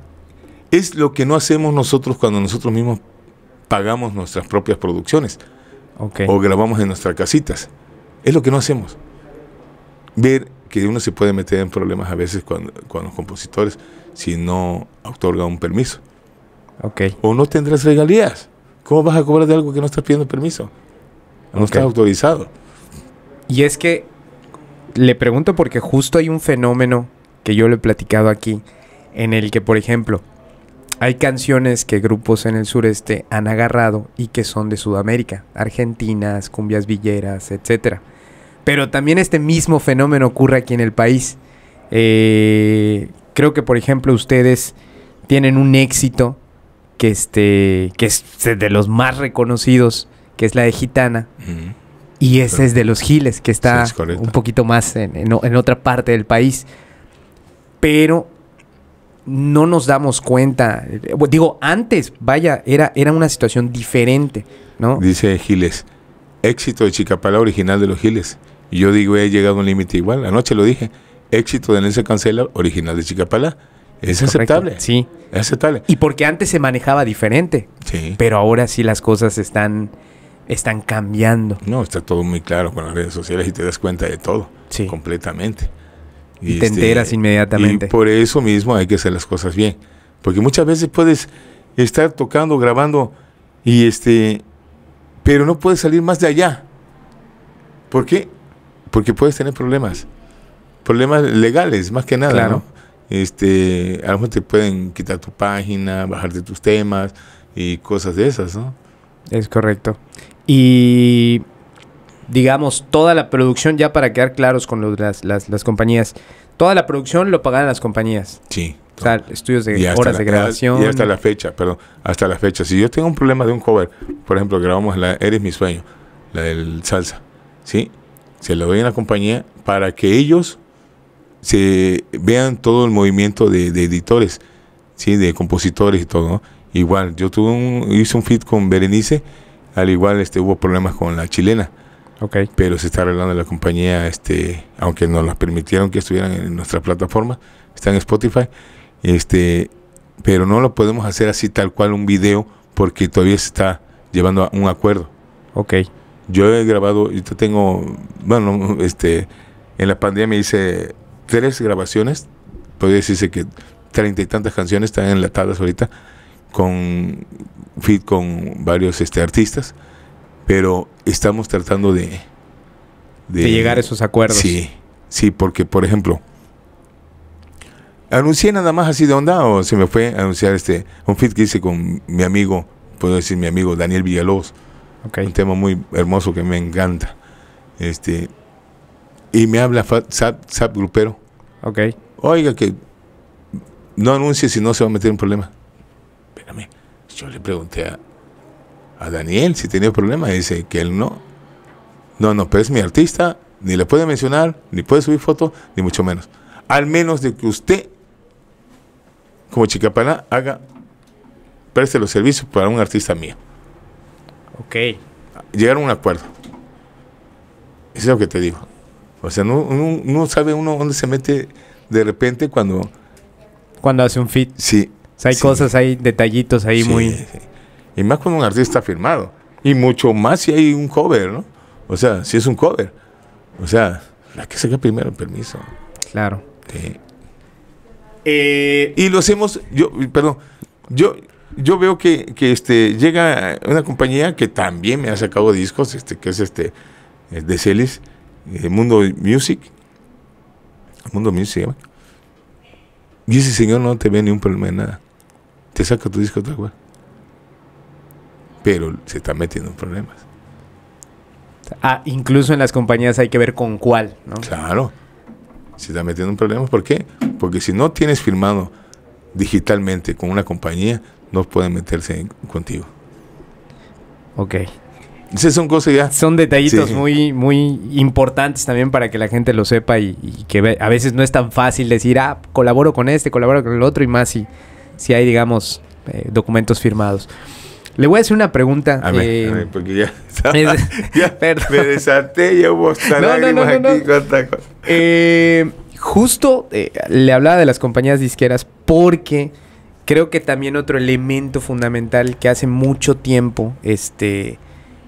Speaker 1: Es lo que no hacemos nosotros cuando nosotros mismos pagamos nuestras propias producciones. O grabamos en nuestras casitas. Es lo que no hacemos. Ver que uno se puede meter en problemas a veces con, los compositores si no otorga un permiso. Okay. O no tendrás regalías. ¿Cómo vas a cobrar de algo que no estás pidiendo
Speaker 2: permiso? No estás autorizado. Y es que le pregunto porque justo hay un fenómeno que yo lo he platicado aquí, en el que, por ejemplo, hay canciones que grupos en el sureste han agarrado y que son de Sudamérica, argentinas, cumbias villeras, etcétera pero también este mismo fenómeno ocurre aquí en el país. Eh, creo que, por ejemplo, ustedes tienen un éxito que, este, que es de los más reconocidos, que es la de Gitana. Y ese es de los Giles, que está un poquito más en, otra parte del país. Pero no nos damos cuenta. Digo, antes, vaya, era, era una situación diferente, ¿no? Dice
Speaker 1: Giles, éxito de Chicapala original de los Giles yo digo, he llegado a un límite igual. Anoche
Speaker 2: lo dije, éxito de Nelson Cancela, original de Chicapala. Es aceptable. Sí. Es aceptable. Y porque antes se manejaba diferente. Sí. Pero ahora sí las cosas están, están cambiando. No, está todo muy claro con las redes sociales y te das cuenta de todo. Sí. Completamente.
Speaker 1: Y, te este, enteras inmediatamente. Y por eso mismo hay que hacer las cosas bien. Porque muchas veces puedes estar tocando, grabando y este, pero no puedes salir más de allá. ¿Por qué? porque puedes tener problemas, problemas legales más que nada, ¿no? Este, a lo mejor te pueden quitar tu
Speaker 2: página, bajarte tus temas y cosas de esas, ¿no? Es correcto. Y digamos, toda la producción, ya para quedar claros con los, las, compañías, toda la producción lo pagan las compañías. Sí. O sea, estudios de horas de grabación. Y hasta la
Speaker 1: fecha, perdón, hasta la fecha. Si yo tengo un problema de un cover, por ejemplo, grabamos la Eres mi sueño, la del salsa, ¿sí? se lo doy a la compañía para que ellos se vean todo el movimiento de, editores, ¿sí? de compositores y todo. Igual, yo tuve hice un fit con Berenice, al igual este, hubo problemas con la chilena. Okay. Pero se está arreglando la compañía, este, aunque nos las permitieron que estuvieran en nuestra plataforma, está en Spotify, este, pero no lo podemos hacer así tal cual un video porque todavía se está llevando a un acuerdo. Ok. Yo he grabado, yo tengo, bueno, este, en la pandemia hice tres grabaciones, podría decirse que treinta y tantas canciones están enlatadas ahorita con fit con varios este, artistas, pero estamos tratando de, de, llegar a esos acuerdos. Sí, sí, porque por ejemplo anuncié nada más así de onda o se me fue a anunciar este un fit que hice con mi amigo, puedo decir mi amigo Daniel Villalobos un tema muy hermoso que me encanta. Este, y me habla Zap, Zap Grupero. Okay. Oiga, que no anuncie si no se va a meter en problema. Espérame, yo le pregunté a, Daniel si tenía problema, Dice que él no. No, no, pero es mi artista. Ni le puede mencionar, ni puede subir fotos, ni mucho menos. Al menos de que usted, como chicapaná, haga, preste los servicios para un artista mío. Ok. Llegaron a un acuerdo. Eso es lo que te digo. O sea, no, no sabe uno dónde se mete de repente cuando... Cuando hace un fit. Sí. O sea, hay cosas, hay detallitos ahí muy... Sí. Y más con un artista firmado. Y mucho más si hay un cover, ¿no? O sea, si es un cover. O sea, la que sacar primero el permiso. Claro. Eh, y lo hacemos, yo, perdón, yo, yo veo que, que, este, llega una compañía que también me ha sacado discos, este, que es este, eh, de Celis, el eh, Mundo Music. Mundo Music Y ese señor no te ve ni un problema de nada. Te saca tu disco otra cual. Pero se está metiendo en problemas.
Speaker 2: Ah, incluso en las compañías hay que ver con cuál, ¿no? Claro.
Speaker 1: Se está metiendo en problemas. ¿Por qué? Porque si no tienes firmado digitalmente con una compañía, no pueden meterse contigo. Ok.
Speaker 2: Esas son cosas ya. Son detallitos muy, muy importantes también para que la gente lo sepa y, que a veces no es tan fácil decir, ah, colaboro con este, colaboro con el otro y más si, si hay, digamos, eh, documentos firmados. Le voy a hacer una pregunta. A eh,
Speaker 1: porque ya, es, ya me desaté, ya hubo hasta no, no, no, eh,
Speaker 2: justo le hablaba de las compañías disqueras porque Creo que también otro elemento fundamental que hace mucho tiempo este,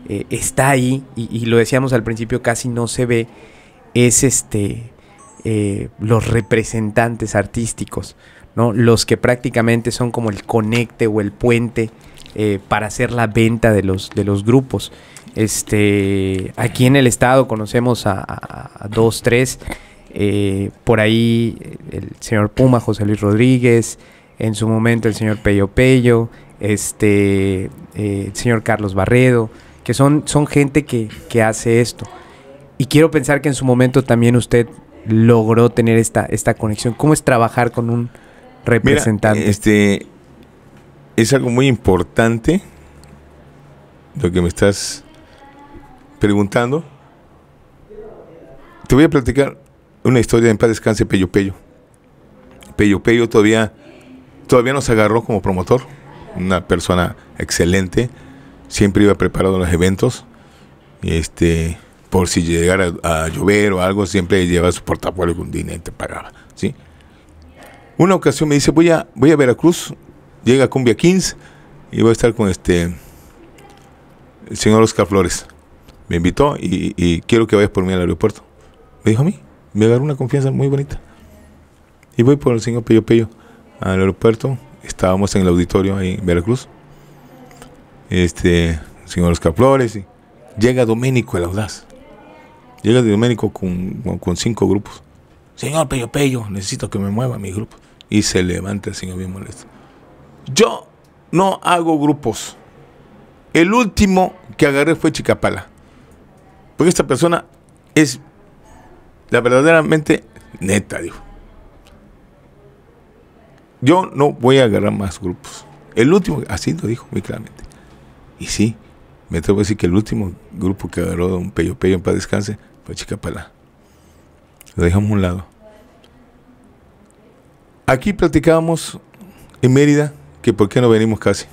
Speaker 2: eh, está ahí, y, lo decíamos al principio, casi no se ve, es este, eh, los representantes artísticos, ¿no? los que prácticamente son como el conecte o el puente eh, para hacer la venta de los, de los grupos. Este, aquí en el estado conocemos a dos, tres, por ahí el señor Puma, José Luis Rodríguez, en su momento el señor Pello Pello, este, eh, el señor Carlos Barredo, que son, son gente que, hace esto. Y quiero pensar que en su momento también usted logró tener esta, esta conexión. ¿Cómo es trabajar con un representante?
Speaker 1: este, es algo muy importante lo que me estás preguntando. Te voy a platicar una historia en paz descanse Pello Pello. Pello Pello todavía Todavía nos agarró como promotor, una persona excelente, siempre iba preparado a los eventos, este, por si llegara a, llover o algo, siempre llevaba su portafolio con dinero y te pagaba, ¿sí? Una ocasión me dice, voy a, voy a Veracruz, llega Cumbia Kings y voy a estar con este, el señor Oscar Flores. Me invitó y, y quiero que vayas por mí al aeropuerto. Me dijo a mí, me agarró una confianza muy bonita. Y voy por el señor Pello Pello al aeropuerto. Estábamos en el auditorio ahí en Veracruz. Este, señor Oscar Flores. llega Doménico el Audaz. Llega Doménico con, con cinco grupos. Señor Pello Pello, necesito que me mueva mi grupo. Y se levanta el señor bien molesto. Yo no hago grupos. El último que agarré fue Chicapala. Porque esta persona es la verdaderamente neta, dijo yo no voy a agarrar más grupos. El último, así lo dijo muy claramente. Y sí, me atrevo a decir que el último grupo que agarró un Pello Pello en paz descanse fue Pala Lo dejamos a un lado. Aquí platicábamos en Mérida que por qué no venimos casi.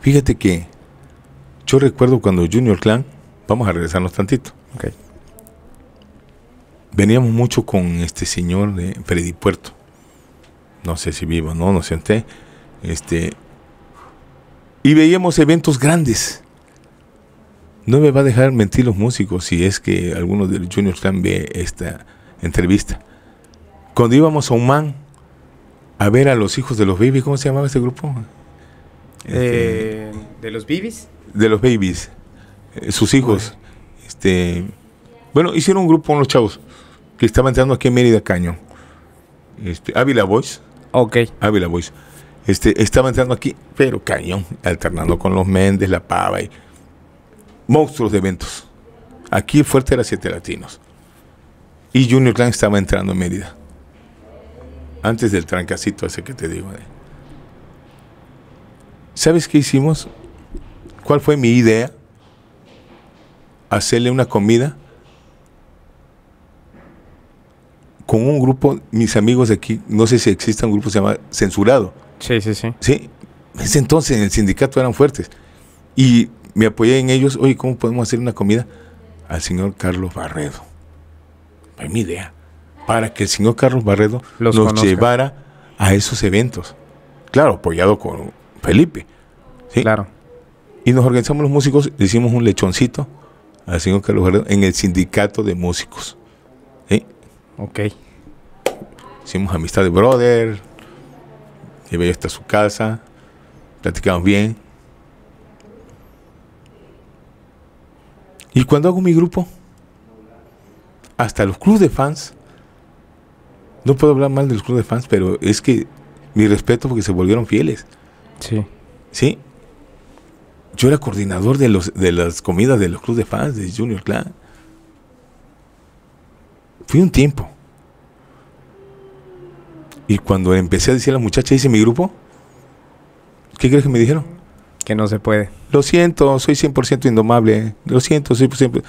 Speaker 1: Fíjate que yo recuerdo cuando Junior Clan, vamos a regresarnos tantito. Okay. Veníamos mucho con este señor de Freddy Puerto no sé si vivo, no, no senté, este, y veíamos eventos grandes. No me va a dejar mentir los músicos si es que alguno de los juniors Clan ve esta entrevista. Cuando íbamos a Humán a ver a los hijos de los babies, ¿cómo se llamaba este grupo? Eh,
Speaker 2: ¿De los babies?
Speaker 1: De los babies, eh, sus hijos. Este, bueno, hicieron un grupo con los chavos que estaban entrando aquí en Mérida Caño. Este, Ávila Voice Ok. Ávila Boys. Pues, este, estaba entrando aquí, pero cañón, alternando con los Méndez, La Pava y monstruos de eventos. Aquí Fuerte era Siete Latinos. Y Junior Clan estaba entrando en Mérida. Antes del trancacito ese que te digo. Eh. ¿Sabes qué hicimos? ¿Cuál fue mi idea? Hacerle una comida con un grupo, mis amigos de aquí, no sé si exista un grupo se llama Censurado. Sí, sí, sí. Sí, ese entonces en el sindicato eran fuertes. Y me apoyé en ellos, oye, ¿cómo podemos hacer una comida? Al señor Carlos Barredo. Es mi idea. Para que el señor Carlos Barredo nos llevara a esos eventos. Claro, apoyado con Felipe. ¿sí? Claro. Y nos organizamos los músicos, le hicimos un lechoncito al señor Carlos Barredo en el sindicato de músicos. Ok. Hicimos amistad de brother. Llevé hasta su casa. Platicamos bien. ¿Y cuando hago mi grupo? Hasta los clubes de fans. No puedo hablar mal de los clubes de fans, pero es que mi respeto porque se volvieron fieles. Sí. Sí. Yo era coordinador de, los, de las comidas de los clubes de fans de Junior Clan. Fui un tiempo. Y cuando empecé a decir a la muchacha, dice mi grupo, ¿qué crees que me dijeron? Que no se puede. Lo siento, soy 100% indomable. Lo siento, soy 100%.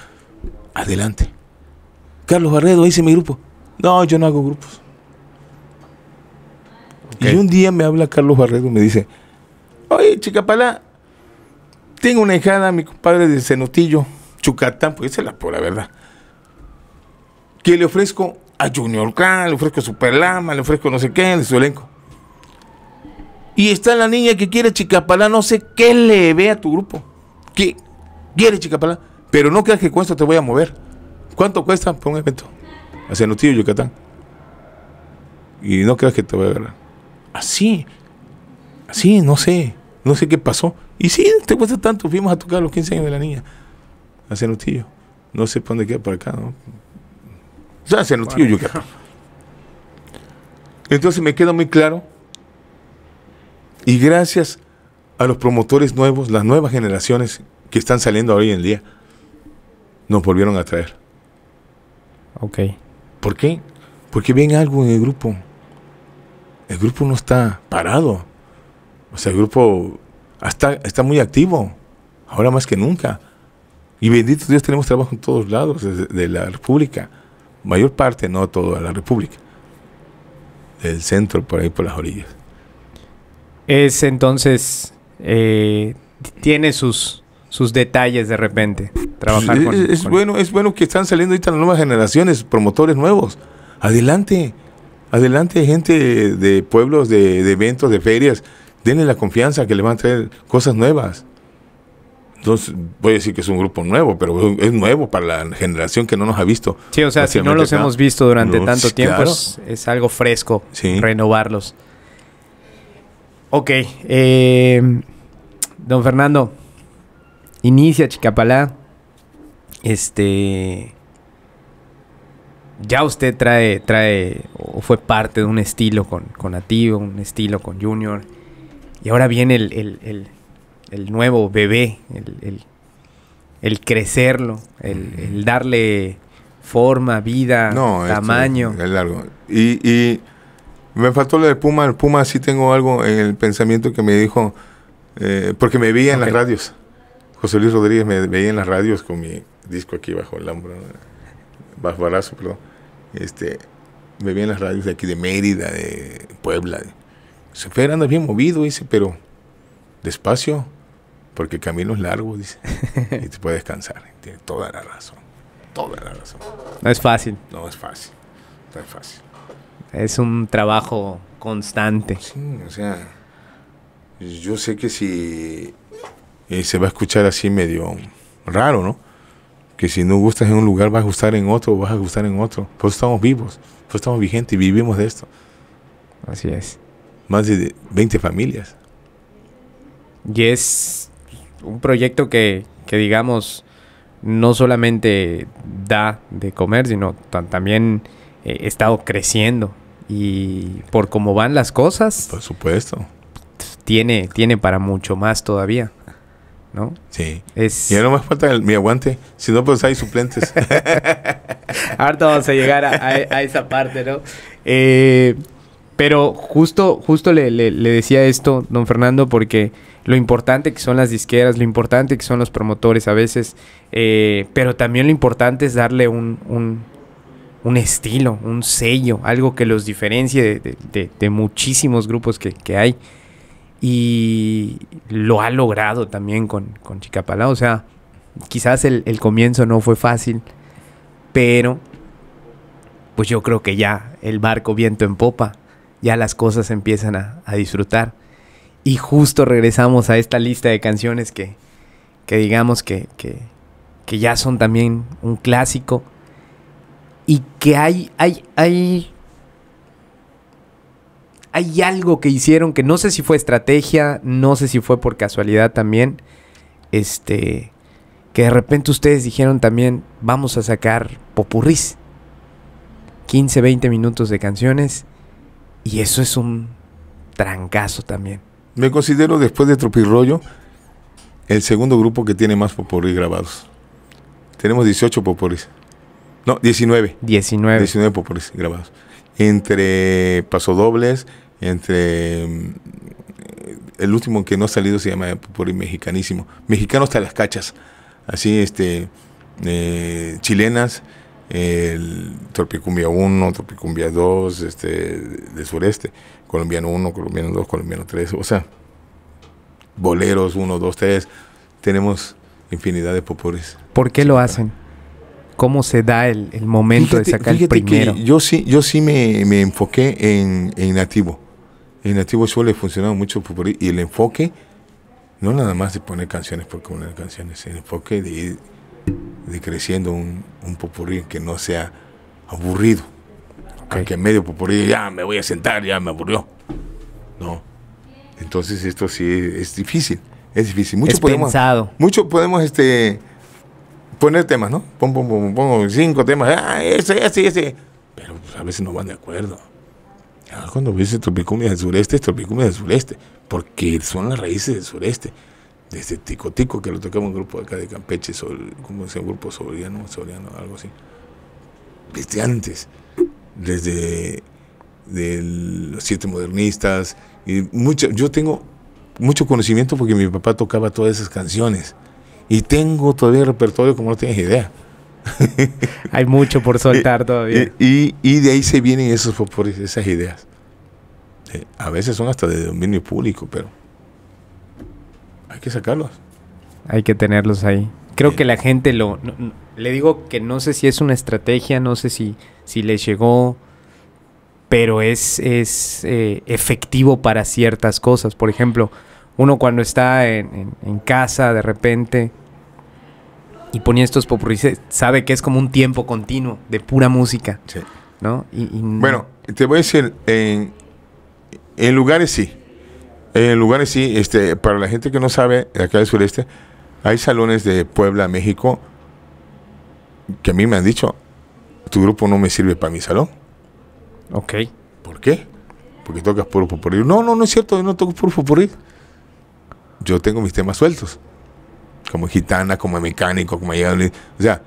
Speaker 1: Adelante. Carlos Barredo, dice mi grupo. No, yo no hago grupos. Y un día me habla Carlos Barredo y me dice, oye, pala tengo una hijada, mi compadre de Cenutillo, Chucatán, pues esa es la pura verdad que le ofrezco a Junior K, le ofrezco a Superlama, le ofrezco no sé qué, de su elenco. Y está la niña que quiere Chicapalá, no sé qué le ve a tu grupo. Que quiere Chicapalá? Pero no creas que cuesta te voy a mover. ¿Cuánto cuesta por un evento? Hacia Nutillo, Yucatán. Y no creas que te voy a agarrar. Así. Así, no sé. No sé qué pasó. Y sí, te cuesta tanto. Fuimos a tocar los 15 años de la niña. Hacia tío No sé por dónde queda, por acá, ¿no? Entonces me queda muy claro. Y gracias a los promotores nuevos, las nuevas generaciones que están saliendo hoy en día, nos volvieron a traer. Ok. ¿Por qué? Porque ven algo en el grupo. El grupo no está parado. O sea, el grupo está, está muy activo, ahora más que nunca. Y bendito Dios, tenemos trabajo en todos lados de, la República mayor parte, no toda la República, el centro por ahí por las orillas.
Speaker 2: Es entonces, eh, tiene sus, sus detalles de repente. Trabajar es, bueno,
Speaker 1: es bueno que están saliendo ahorita las nuevas generaciones, promotores nuevos. Adelante, adelante gente de pueblos, de, de eventos, de ferias. Denle la confianza que le van a traer cosas nuevas. Entonces, voy a decir que es un grupo nuevo, pero es nuevo para la generación que no nos ha visto. Sí, o sea, si no los hemos visto durante tanto tiempo,
Speaker 2: es, algo fresco renovarlos. Ok, eh, don Fernando, inicia Chicapalá. Este. Ya usted trae, trae, o fue parte de un estilo con, con Nativo, un estilo con Junior. Y ahora viene el el nuevo bebé, el, crecerlo, el, darle forma, vida, tamaño.
Speaker 1: Y, me faltó lo de Puma. El Puma sí tengo algo en el pensamiento que me dijo, eh, porque me veía en las radios. José Luis Rodríguez me veía en las radios con mi disco aquí bajo el hombro, bajo el brazo, Este, me veía en las radios de aquí de Mérida, de Puebla. Se fue, anda bien movido, dice, pero despacio porque el camino es largo, dice. y te puedes cansar. Tiene toda la razón. Toda la razón. No es fácil. No es fácil. No es fácil.
Speaker 2: Es un trabajo constante. Sí, o sea,
Speaker 1: yo sé que si se va a escuchar así medio raro, ¿no? Que si no gustas en un lugar, vas a gustar en otro, vas a gustar en otro. Por eso estamos vivos, por eso estamos vigentes y vivimos de esto. Así es. Más de 20 familias.
Speaker 2: Y es un proyecto que, digamos, no solamente da de comer, sino también eh, estado creciendo. Y por cómo van las cosas. Por supuesto. Tiene, tiene para mucho más todavía. ¿No? Sí. Es... no más falta mi aguante. Si no, pues hay suplentes. Ahorita vamos a llegar a, a, a esa parte, ¿no? Eh, pero justo, justo le, decía esto, don Fernando, porque lo importante que son las disqueras, lo importante que son los promotores a veces, eh, pero también lo importante es darle un, estilo, un sello, algo que los diferencie de, de, muchísimos grupos que, hay. Y lo ha logrado también con, con Chicapalá. O sea, quizás el, el comienzo no fue fácil, pero pues yo creo que ya el barco viento en popa ya las cosas empiezan a, disfrutar. Y justo regresamos a esta lista de canciones que, que digamos que, que, ya son también un clásico. Y que hay, hay, hay algo que hicieron que no sé si fue estrategia, no sé si fue por casualidad también. Este, que de repente ustedes dijeron también, vamos a sacar popurrís. 15, 20 minutos de canciones y eso es un trancazo también.
Speaker 1: Me considero, después de Tropirroyo, el segundo grupo que tiene más popurrí grabados. Tenemos 18 poporis. No, 19. 19. 19 grabados. Entre pasodobles, entre... Mm, el último que no ha salido se llama popurrí mexicanísimo. Mexicano hasta las cachas. Así, este... Eh, chilenas, el Tropicumbia 1, Tropicumbia 2, este, del sureste, Colombiano 1, Colombiano 2, Colombiano 3, o sea, boleros 1, 2, 3, tenemos infinidad de
Speaker 2: popores. ¿Por qué lo hacen? ¿Cómo se da el, el momento de sacar el primero?
Speaker 1: yo sí, yo sí me, me enfoqué en, en, nativo. En nativo suele funcionar mucho y el enfoque no nada más de poner canciones por poner canciones, el enfoque de ir decreciendo un, un popurrí que no sea aburrido. que en medio popurrí, ya me voy a sentar, ya me aburrió. No. Entonces esto sí es difícil. Es difícil. Mucho podemos, Mucho podemos este, poner temas, ¿no? Pongo, cinco temas. Ah, ese, ese, ese. Pero pues, a veces no van de acuerdo. cuando ves tropicumia del sureste, es del sureste. Porque son las raíces del sureste desde Tico Tico, que lo tocaba un grupo acá de Campeche, como decía, un grupo soriano, soriano, algo así. Desde antes, desde los siete modernistas, y mucho, yo tengo mucho conocimiento porque mi papá tocaba todas esas canciones. Y tengo todavía
Speaker 2: el repertorio como no tienes idea. Hay mucho por soltar todavía.
Speaker 1: Y, de ahí se vienen esos esas ideas. Eh, a veces son hasta de dominio público,
Speaker 2: pero hay que sacarlos. Hay que tenerlos ahí. Creo que la gente lo... le digo que no sé si es una estrategia, no sé si, si les llegó, pero es, eh, efectivo para ciertas cosas. Por ejemplo, uno cuando está en, casa de repente y pone estos popurríes, sabe que es como un tiempo continuo de pura música. Sí. ¿no? Y, Bueno,
Speaker 1: te voy a decir, en, en lugares sí. En lugares, sí, este, para la gente que no sabe, acá del sureste, hay salones de Puebla, México, que a mí me han dicho, tu grupo no me sirve para mi salón. Ok. ¿Por qué? Porque tocas puro popurrí. No, no, no es cierto, yo no toco puro popurrí. Yo tengo mis temas sueltos. Como gitana, como mecánico, como... O sea,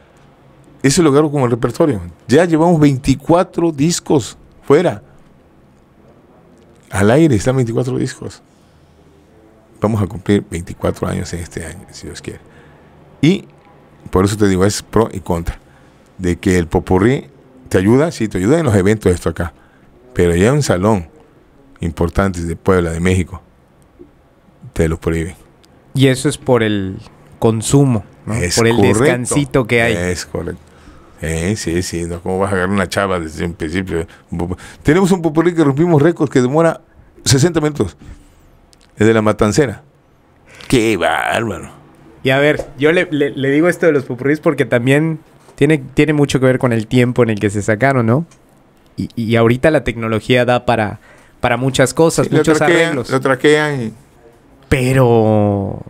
Speaker 1: eso lo lugar como el repertorio. Ya llevamos 24 discos fuera. Al aire están 24 discos vamos a cumplir 24 años en este año, si Dios quiere. Y por eso te digo, es pro y contra. De que el popurrí te ayuda, sí, te ayuda en los eventos esto acá. Pero ya en un salón importante de Puebla, de México, te lo prohíben.
Speaker 2: Y eso es por el consumo, por el descansito
Speaker 1: que hay. Es correcto. Eh, sí, sí, ¿no? ¿cómo vas a agarrar una chava desde un principio? Tenemos un popurrí que rompimos récords que demora 60 minutos.
Speaker 2: Es de la matancera. Qué bárbaro. Y a ver, yo le, digo esto de los popurrís porque también tiene, tiene, mucho que ver con el tiempo en el que se sacaron, ¿no? Y, ahorita la tecnología da para, para muchas cosas, muchos arreglos.
Speaker 1: traquean
Speaker 2: Pero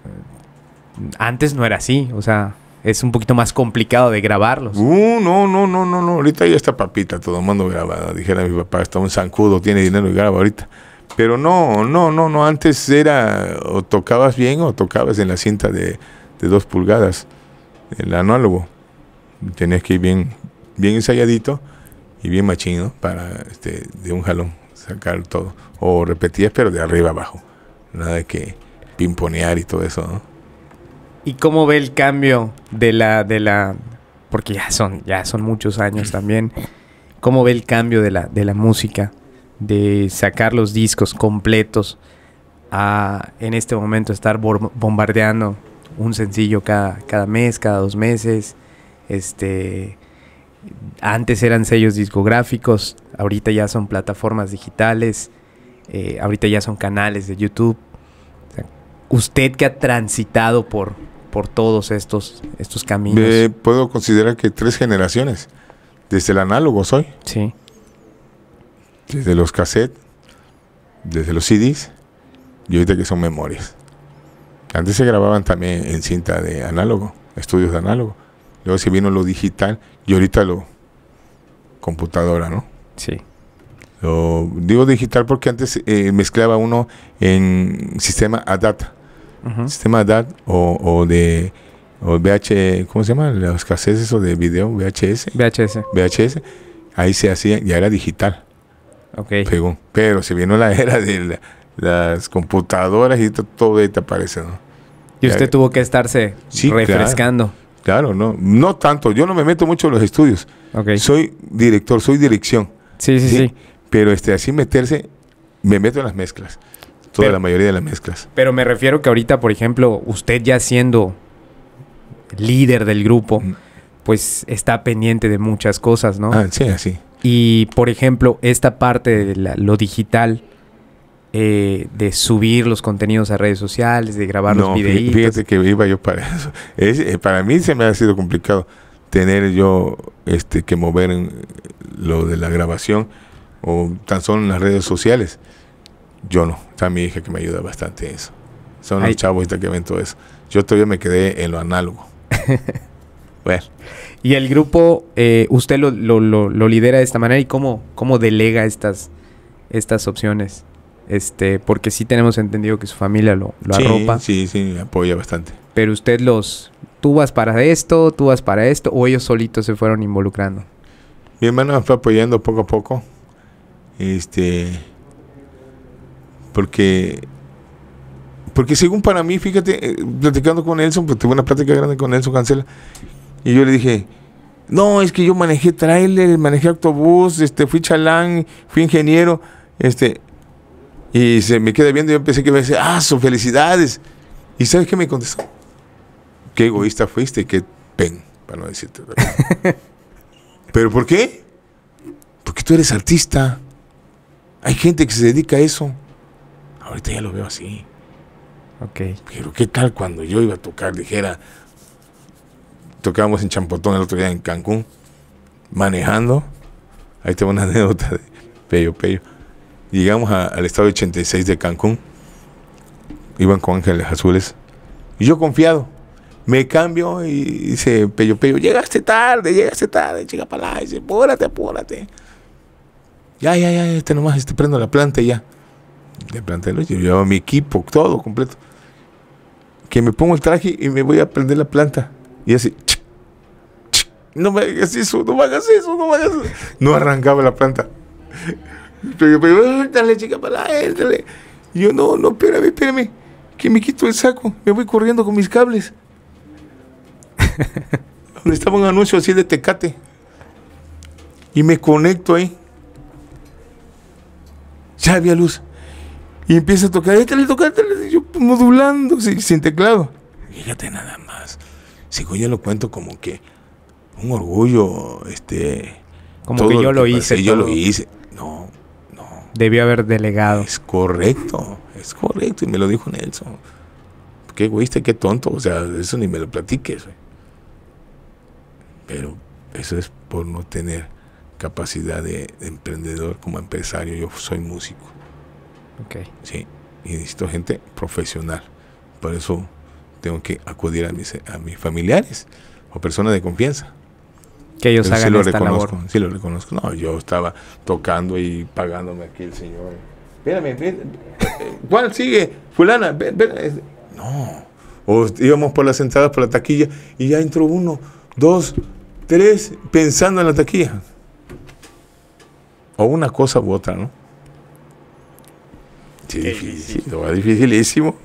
Speaker 2: antes no era así, o sea, es un poquito más complicado de grabarlos. Uh, no, no, no, no, no. Ahorita ya está papita, todo el mundo
Speaker 1: grabado. Dijera mi papá, está un zancudo, tiene dinero y graba ahorita. Pero no, no, no, no. Antes era o tocabas bien o tocabas en la cinta de, dos pulgadas, el análogo. Tenías que ir bien, bien ensayadito y bien machino para este, de un jalón sacar todo. O repetías, pero de arriba abajo. Nada de que pimponear y todo eso,
Speaker 2: ¿Y cómo ve el cambio de la, de la. Porque ya son, ya son muchos años también. ¿Cómo ve el cambio de la, de la música? de sacar los discos completos a en este momento estar bombardeando un sencillo cada, cada mes, cada dos meses. Este, antes eran sellos discográficos, ahorita ya son plataformas digitales, eh, ahorita ya son canales de YouTube. usted que ha transitado por, por todos estos, estos caminos.
Speaker 1: puedo considerar que tres generaciones. Desde el análogo soy. Sí desde los cassettes, desde los CDs y ahorita que son memorias. Antes se grababan también en cinta de análogo, estudios de análogo. Luego se vino lo digital y ahorita lo computadora, ¿no? Sí. Lo, digo digital porque antes eh, mezclaba uno en sistema ADAT, sistema ADAT o, o de o ¿cómo se llama? Los cassettes o de video, VHS. VHS. VHS. Ahí se hacía, ya era digital. Okay. Pero se vino la era de las computadoras y todo ahí te aparece, ¿no?
Speaker 2: Y usted tuvo que estarse refrescando.
Speaker 1: Claro, no, no tanto. Yo no me meto mucho en los estudios. Soy director, soy dirección. Sí, sí, sí, Pero este, así meterse, me meto en las mezclas. Toda la mayoría de las mezclas.
Speaker 2: Pero me refiero que ahorita, por ejemplo, usted ya siendo líder del grupo, mm. pues está pendiente de muchas cosas, ¿no? Ah, sí, así. Y por ejemplo, esta parte de lo digital, eh, de subir los contenidos a redes sociales, de grabar los videitos. Fíjate
Speaker 1: que iba yo para eso. Eh, para mí se me ha sido complicado tener yo este que mover lo de la grabación o tan solo en las redes sociales. Yo no. Está mi hija que me ayuda bastante en eso. Son los chavos que ven todo eso. Yo todavía me quedé en lo análogo.
Speaker 2: Y el grupo, eh, usted lo, lo, lidera de esta manera y cómo, cómo delega estas, estas opciones. Este, porque sí tenemos entendido que su familia lo, lo arropa.
Speaker 1: Sí, sí, apoya bastante.
Speaker 2: Pero usted los, tú vas para esto, tú vas para esto, o ellos solitos se fueron involucrando. Mi hermano me fue apoyando poco a poco.
Speaker 1: Este, porque porque según para mí, fíjate, eh, platicando con Nelson, pues tuve una plática grande con Nelson Cancela, y yo le dije, no, es que yo manejé tráiler, manejé autobús, este, fui chalán, fui ingeniero, este, y se me queda viendo y yo pensé que me decir, ah, son felicidades. ¿Y sabes qué me contestó? Qué egoísta fuiste qué pen, para no decirte. ¿Pero por qué? Porque tú eres artista. Hay gente que se dedica a eso. Ahorita ya lo veo así. Ok. Pero qué tal cuando yo iba a tocar, dijera, tocábamos en Champotón el otro día en Cancún, manejando. Ahí tengo una anécdota de Pello Pello. Llegamos al estado 86 de Cancún. Iban con ángeles azules. Y yo confiado. Me cambio y dice Pello Pello, llegaste tarde, llegaste tarde, chica para Dice, apúrate, apúrate. Ya, ya, ya, este nomás, este prendo la planta y ya. La planta yo llevaba mi equipo, todo completo. Que me pongo el traje y me voy a prender la planta. Y así, no me hagas eso, no me hagas eso, no me hagas eso. No arrancaba la planta. dale, chica, para dale. yo, no, no, espérame, espérame, que me quito el saco, me voy corriendo con mis cables. Donde estaba un anuncio así de tecate. Y me conecto ahí. Ya había luz. Y empieza a tocar, tocá, tocar, yo modulando, sin, teclado. Fíjate nada más. si yo lo cuento como que un orgullo, este... Como que yo lo hice. yo lo hice. No, no. Debió haber delegado. Es correcto, es correcto. Y me lo dijo Nelson. Qué egoísta, qué tonto. O sea, eso ni me lo platiques. Pero eso es por no tener capacidad de, emprendedor como empresario. Yo soy músico. Ok. Sí. Y necesito gente profesional. Por eso tengo que acudir a mis, a mis familiares o personas de confianza que ellos hagan sí lo esta labor. Sí lo reconozco. No, yo estaba tocando y pagándome aquí el señor. Espérame, eh, eh, ¿cuál sigue? Fulana, espérame. No. O íbamos por las entradas, por la taquilla, y ya entró uno, dos, tres, pensando en la taquilla. O una cosa u otra, ¿no? Sí, difícil, difícil. dificilísimo.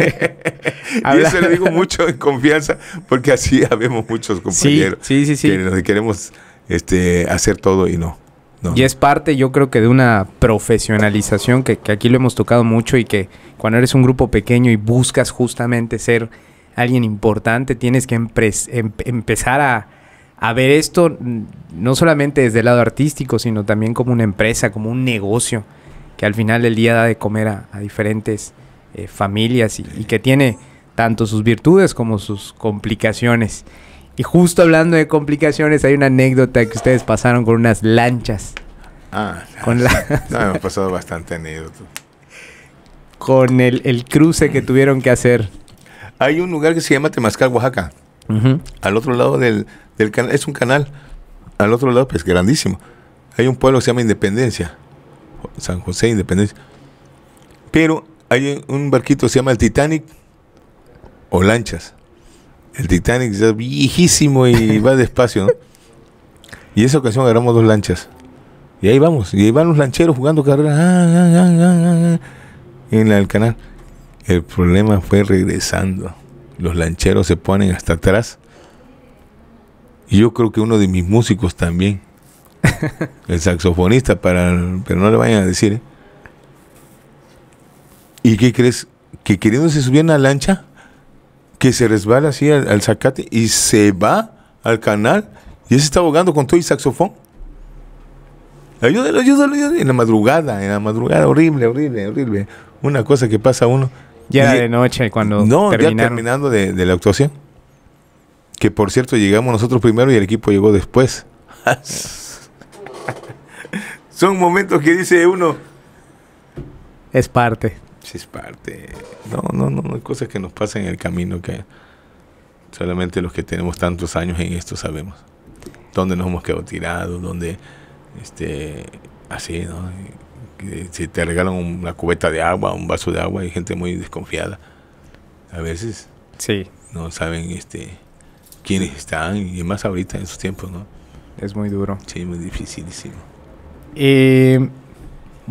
Speaker 1: y eso le digo mucho en confianza, porque así habemos muchos compañeros que
Speaker 2: queremos este, hacer todo y no, Y es parte, yo creo que de una profesionalización que, aquí lo hemos tocado mucho y que cuando eres un grupo pequeño y buscas justamente ser alguien importante, tienes que em-, empezar a, ver esto mm, no solamente desde el lado artístico, sino también como una empresa, como un negocio, que al final del día da de comer a diferentes eh, familias y, que tiene tanto sus virtudes como sus complicaciones. Y justo hablando de complicaciones, hay una anécdota que ustedes pasaron con unas lanchas. Ah, con la... no,
Speaker 1: pasado bastante anécdota.
Speaker 2: Con el, cruce que tuvieron que hacer.
Speaker 1: Hay un lugar que se llama Temazcal, Oaxaca. Al otro lado del, del canal, es un canal. Al otro lado, pues grandísimo. Hay un pueblo que se llama Independencia. San José, Independencia. Pero hay un barquito que se llama el Titanic o lanchas. El Titanic es viejísimo y va despacio, Y esa ocasión agarramos dos lanchas. Y ahí vamos, y ahí van los lancheros jugando carrera ah, ah, ah, en el canal. El problema fue regresando. Los lancheros se ponen hasta atrás. Y yo creo que uno de mis músicos también, el saxofonista, para, pero no le vayan a decir, ¿eh? ¿Y qué crees? Que queriéndose subir a la lancha, que se resbala así al, zacate y se va al canal y se está ahogando con todo el saxofón. Ayúdalo, ayúdalo, En la madrugada, en la madrugada, horrible, horrible, horrible. Una cosa que pasa
Speaker 2: a uno. Ya de noche cuando. No, terminando
Speaker 1: de, la actuación. Que por cierto, llegamos nosotros primero y el equipo llegó después. Son momentos que dice uno. Es parte es parte. No, no, no, no hay cosas que nos pasan en el camino que solamente los que tenemos tantos años en esto sabemos. Dónde nos hemos quedado tirados, dónde, este, así, ¿no? Si te regalan una cubeta de agua, un vaso de agua, hay gente muy desconfiada. A veces. Sí. No saben, este, quiénes están y más ahorita en sus tiempos, ¿no? Es muy duro. Sí, muy dificilísimo.
Speaker 2: Eh,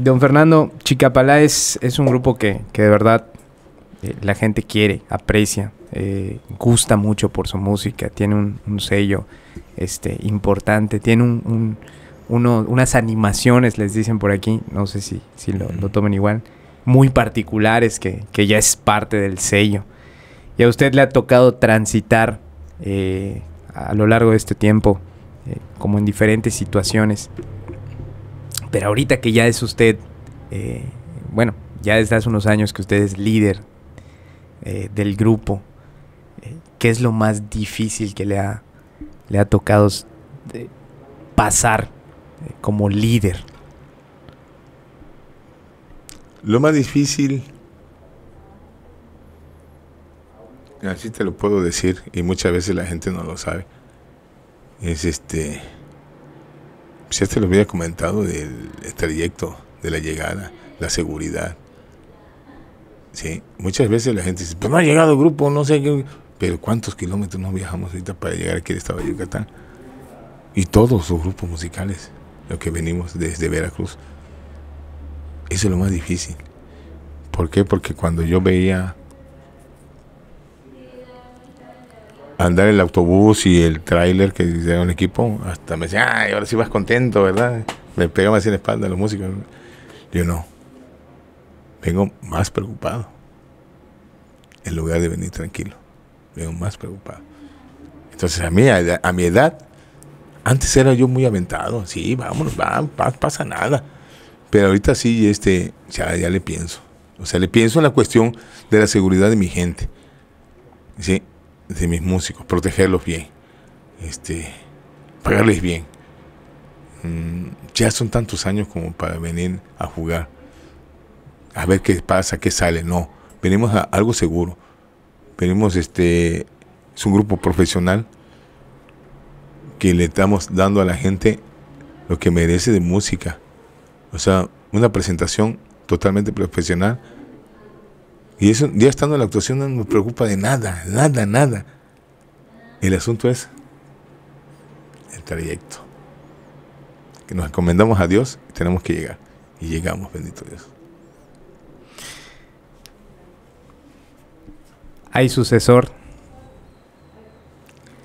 Speaker 2: Don Fernando, Chicapalá es, es un grupo que, que de verdad eh, la gente quiere, aprecia, eh, gusta mucho por su música, tiene un, sello este, importante, tiene unas animaciones, les dicen por aquí, no sé si, si lo, tomen igual, muy particulares que, que, ya es parte del sello. Y a usted le ha tocado transitar eh, a lo largo de este tiempo, como en diferentes situaciones, pero ahorita que ya es usted, eh, bueno, ya desde hace unos años que usted es líder eh, del grupo, eh, ¿qué es lo más difícil que le le ha tocado pasar como líder? Lo más difícil,
Speaker 1: así te lo puedo decir, y muchas veces la gente no lo sabe, es este ya te este lo había comentado del trayecto, de la llegada, la seguridad. Sí, muchas veces la gente dice, pero pues no ha llegado el grupo, no sé qué. Pero ¿cuántos kilómetros nos viajamos ahorita para llegar aquí al estado de Yucatán? Y todos los grupos musicales, los que venimos desde Veracruz. Eso es lo más difícil. ¿Por qué? Porque cuando yo veía andar el autobús y el tráiler que era un equipo, hasta me decían, ay, ahora sí vas contento, ¿verdad? me pegaba así en la espalda los músicos. Yo no. Vengo más preocupado. En lugar de venir tranquilo. Vengo más preocupado. Entonces a mí, a, mi edad, antes era yo muy aventado. Sí, vámonos, va, pasa nada. Pero ahorita sí, este, ya, ya le pienso. O sea, le pienso en la cuestión de la seguridad de mi gente. ¿Sí? de mis músicos, protegerlos bien, este, pagarles bien. Mm, ya son tantos años como para venir a jugar, a ver qué pasa, qué sale. No, venimos a algo seguro. Venimos, este, es un grupo profesional que le estamos dando a la gente lo que merece de música. O sea, una presentación totalmente profesional y eso, ya estando en la actuación no nos preocupa de nada, nada, nada. El asunto es el trayecto. Que nos encomendamos a Dios y tenemos que llegar. Y llegamos, bendito Dios.
Speaker 2: ¿Hay sucesor?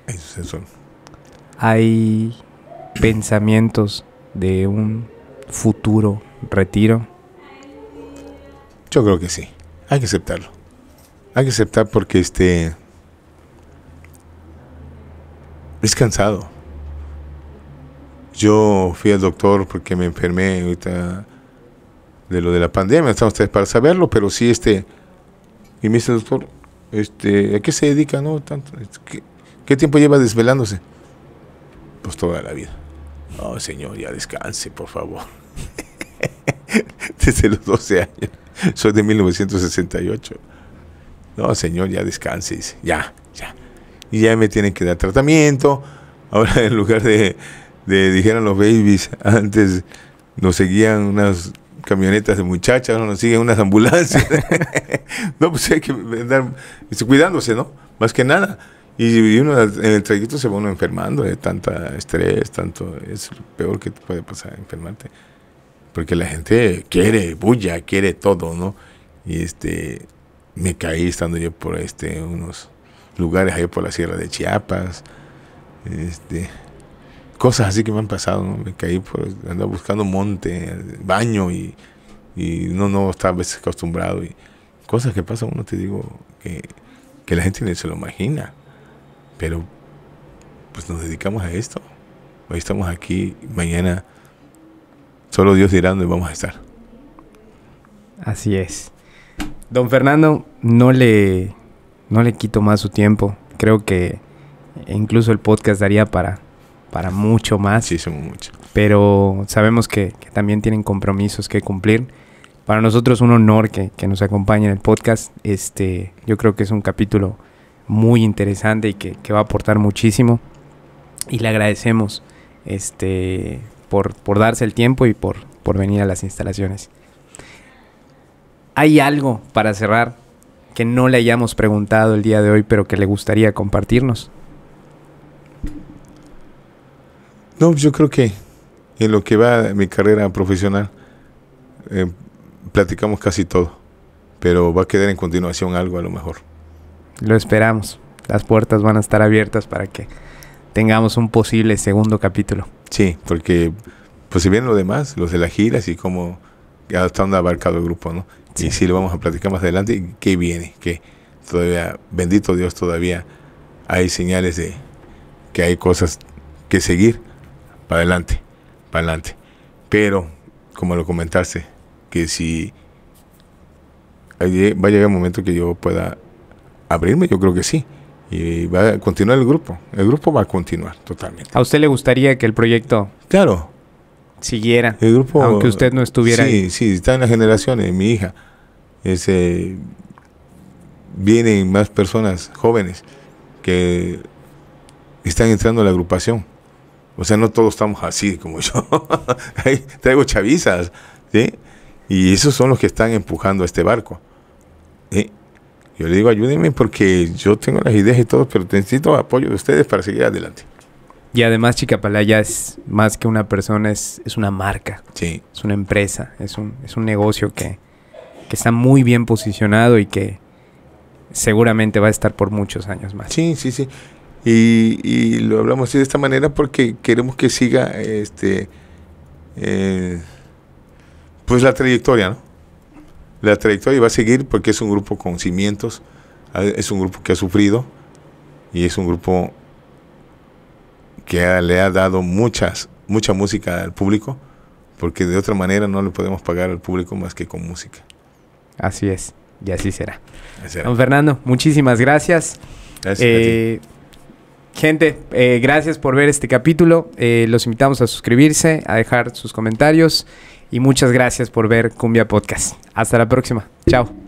Speaker 2: Hay sucesor. ¿Hay pensamientos de un futuro retiro? Yo creo que sí
Speaker 1: hay que aceptarlo. Hay que aceptar porque este es cansado. Yo fui al doctor porque me enfermé ahorita de lo de la pandemia, están ustedes para saberlo, pero sí este y me dice el doctor, este, ¿a qué se dedica no tanto? ¿Qué, tiempo lleva desvelándose? Pues toda la vida. No, señor, ya descanse, por favor. Desde los 12 años. Soy de 1968. No, señor, ya descanses, Ya, ya. Y ya me tienen que dar tratamiento. Ahora en lugar de, dijeron los babies, antes nos seguían unas camionetas de muchachas, ahora nos siguen unas ambulancias. no, pues hay que andar cuidándose, ¿no? Más que nada. Y, uno en el trayecto se va uno enfermando de tanta estrés, tanto es lo peor que te puede pasar, enfermarte porque la gente quiere bulla, quiere todo, ¿no? Y este, me caí estando yo por este, unos lugares ahí por la sierra de Chiapas, este, cosas así que me han pasado, ¿no? Me caí por, andaba buscando monte, baño y, y no, no estaba a veces acostumbrado y cosas que pasan, uno te digo, que, que la gente ni se lo imagina, pero pues nos dedicamos a esto, hoy estamos aquí, mañana
Speaker 2: Solo Dios dirá dónde vamos a estar. Así es. Don Fernando, no le, no le quito más su tiempo. Creo que incluso el podcast daría para, para mucho más. Muchísimo, mucho. Pero sabemos que, también tienen compromisos que cumplir. Para nosotros es un honor que, nos acompañe en el podcast. Este, yo creo que es un capítulo muy interesante y que, que va a aportar muchísimo. Y le agradecemos este, por, darse el tiempo y por, por venir a las instalaciones. ¿Hay algo para cerrar que no le hayamos preguntado el día de hoy, pero que le gustaría compartirnos?
Speaker 1: No, yo creo que
Speaker 2: en lo que va mi
Speaker 1: carrera profesional, eh, platicamos casi todo, pero va a quedar
Speaker 2: en continuación algo a lo mejor. Lo esperamos. Las puertas van a estar abiertas para que tengamos un posible segundo capítulo. Sí, porque pues si bien los demás,
Speaker 1: los de las giras y como ya están abarcado el grupo, ¿no? Y si lo vamos a platicar más adelante qué viene, que todavía, bendito Dios, todavía hay señales de que hay cosas que seguir para adelante, para adelante. Pero, como lo comentaste, que si va a llegar un momento que yo pueda abrirme, yo creo que sí y va a continuar el grupo. El grupo va a continuar totalmente.
Speaker 2: ¿A usted le gustaría que el proyecto? Claro. Siguiera. El grupo, aunque usted no estuviera. Sí,
Speaker 1: sí, está en las generaciones. Eh, mi hija, ese, eh, vienen más personas jóvenes que están entrando a la agrupación. O sea, no todos estamos así como yo. Traigo chavizas, ¿sí? Y esos son los que están empujando a este barco. Yo le digo, ayúdenme porque yo tengo las ideas y todo, pero necesito apoyo de ustedes para seguir adelante.
Speaker 2: Y además Palaya es más que una persona, es, una marca. Sí. Es una empresa, es un, negocio que, está muy bien posicionado y que seguramente va a estar por muchos años más. Sí, sí, sí. Y,
Speaker 1: lo hablamos así de esta manera porque queremos que siga este eh, pues la trayectoria, ¿no? la trayectoria va a seguir porque es un grupo con cimientos, ah, es un grupo que ha sufrido y es un grupo que le ha dado muchas, mucha música al público, porque de otra manera no le podemos pagar al público más que con música. Así es, y así será.
Speaker 2: Don Fernando, muchísimas gracias. gracias eh, gente, eh, gracias por ver este capítulo. Eh, los invitamos a suscribirse, a dejar sus comentarios y muchas gracias por ver Cumbia Podcast. Hasta la próxima. Chao.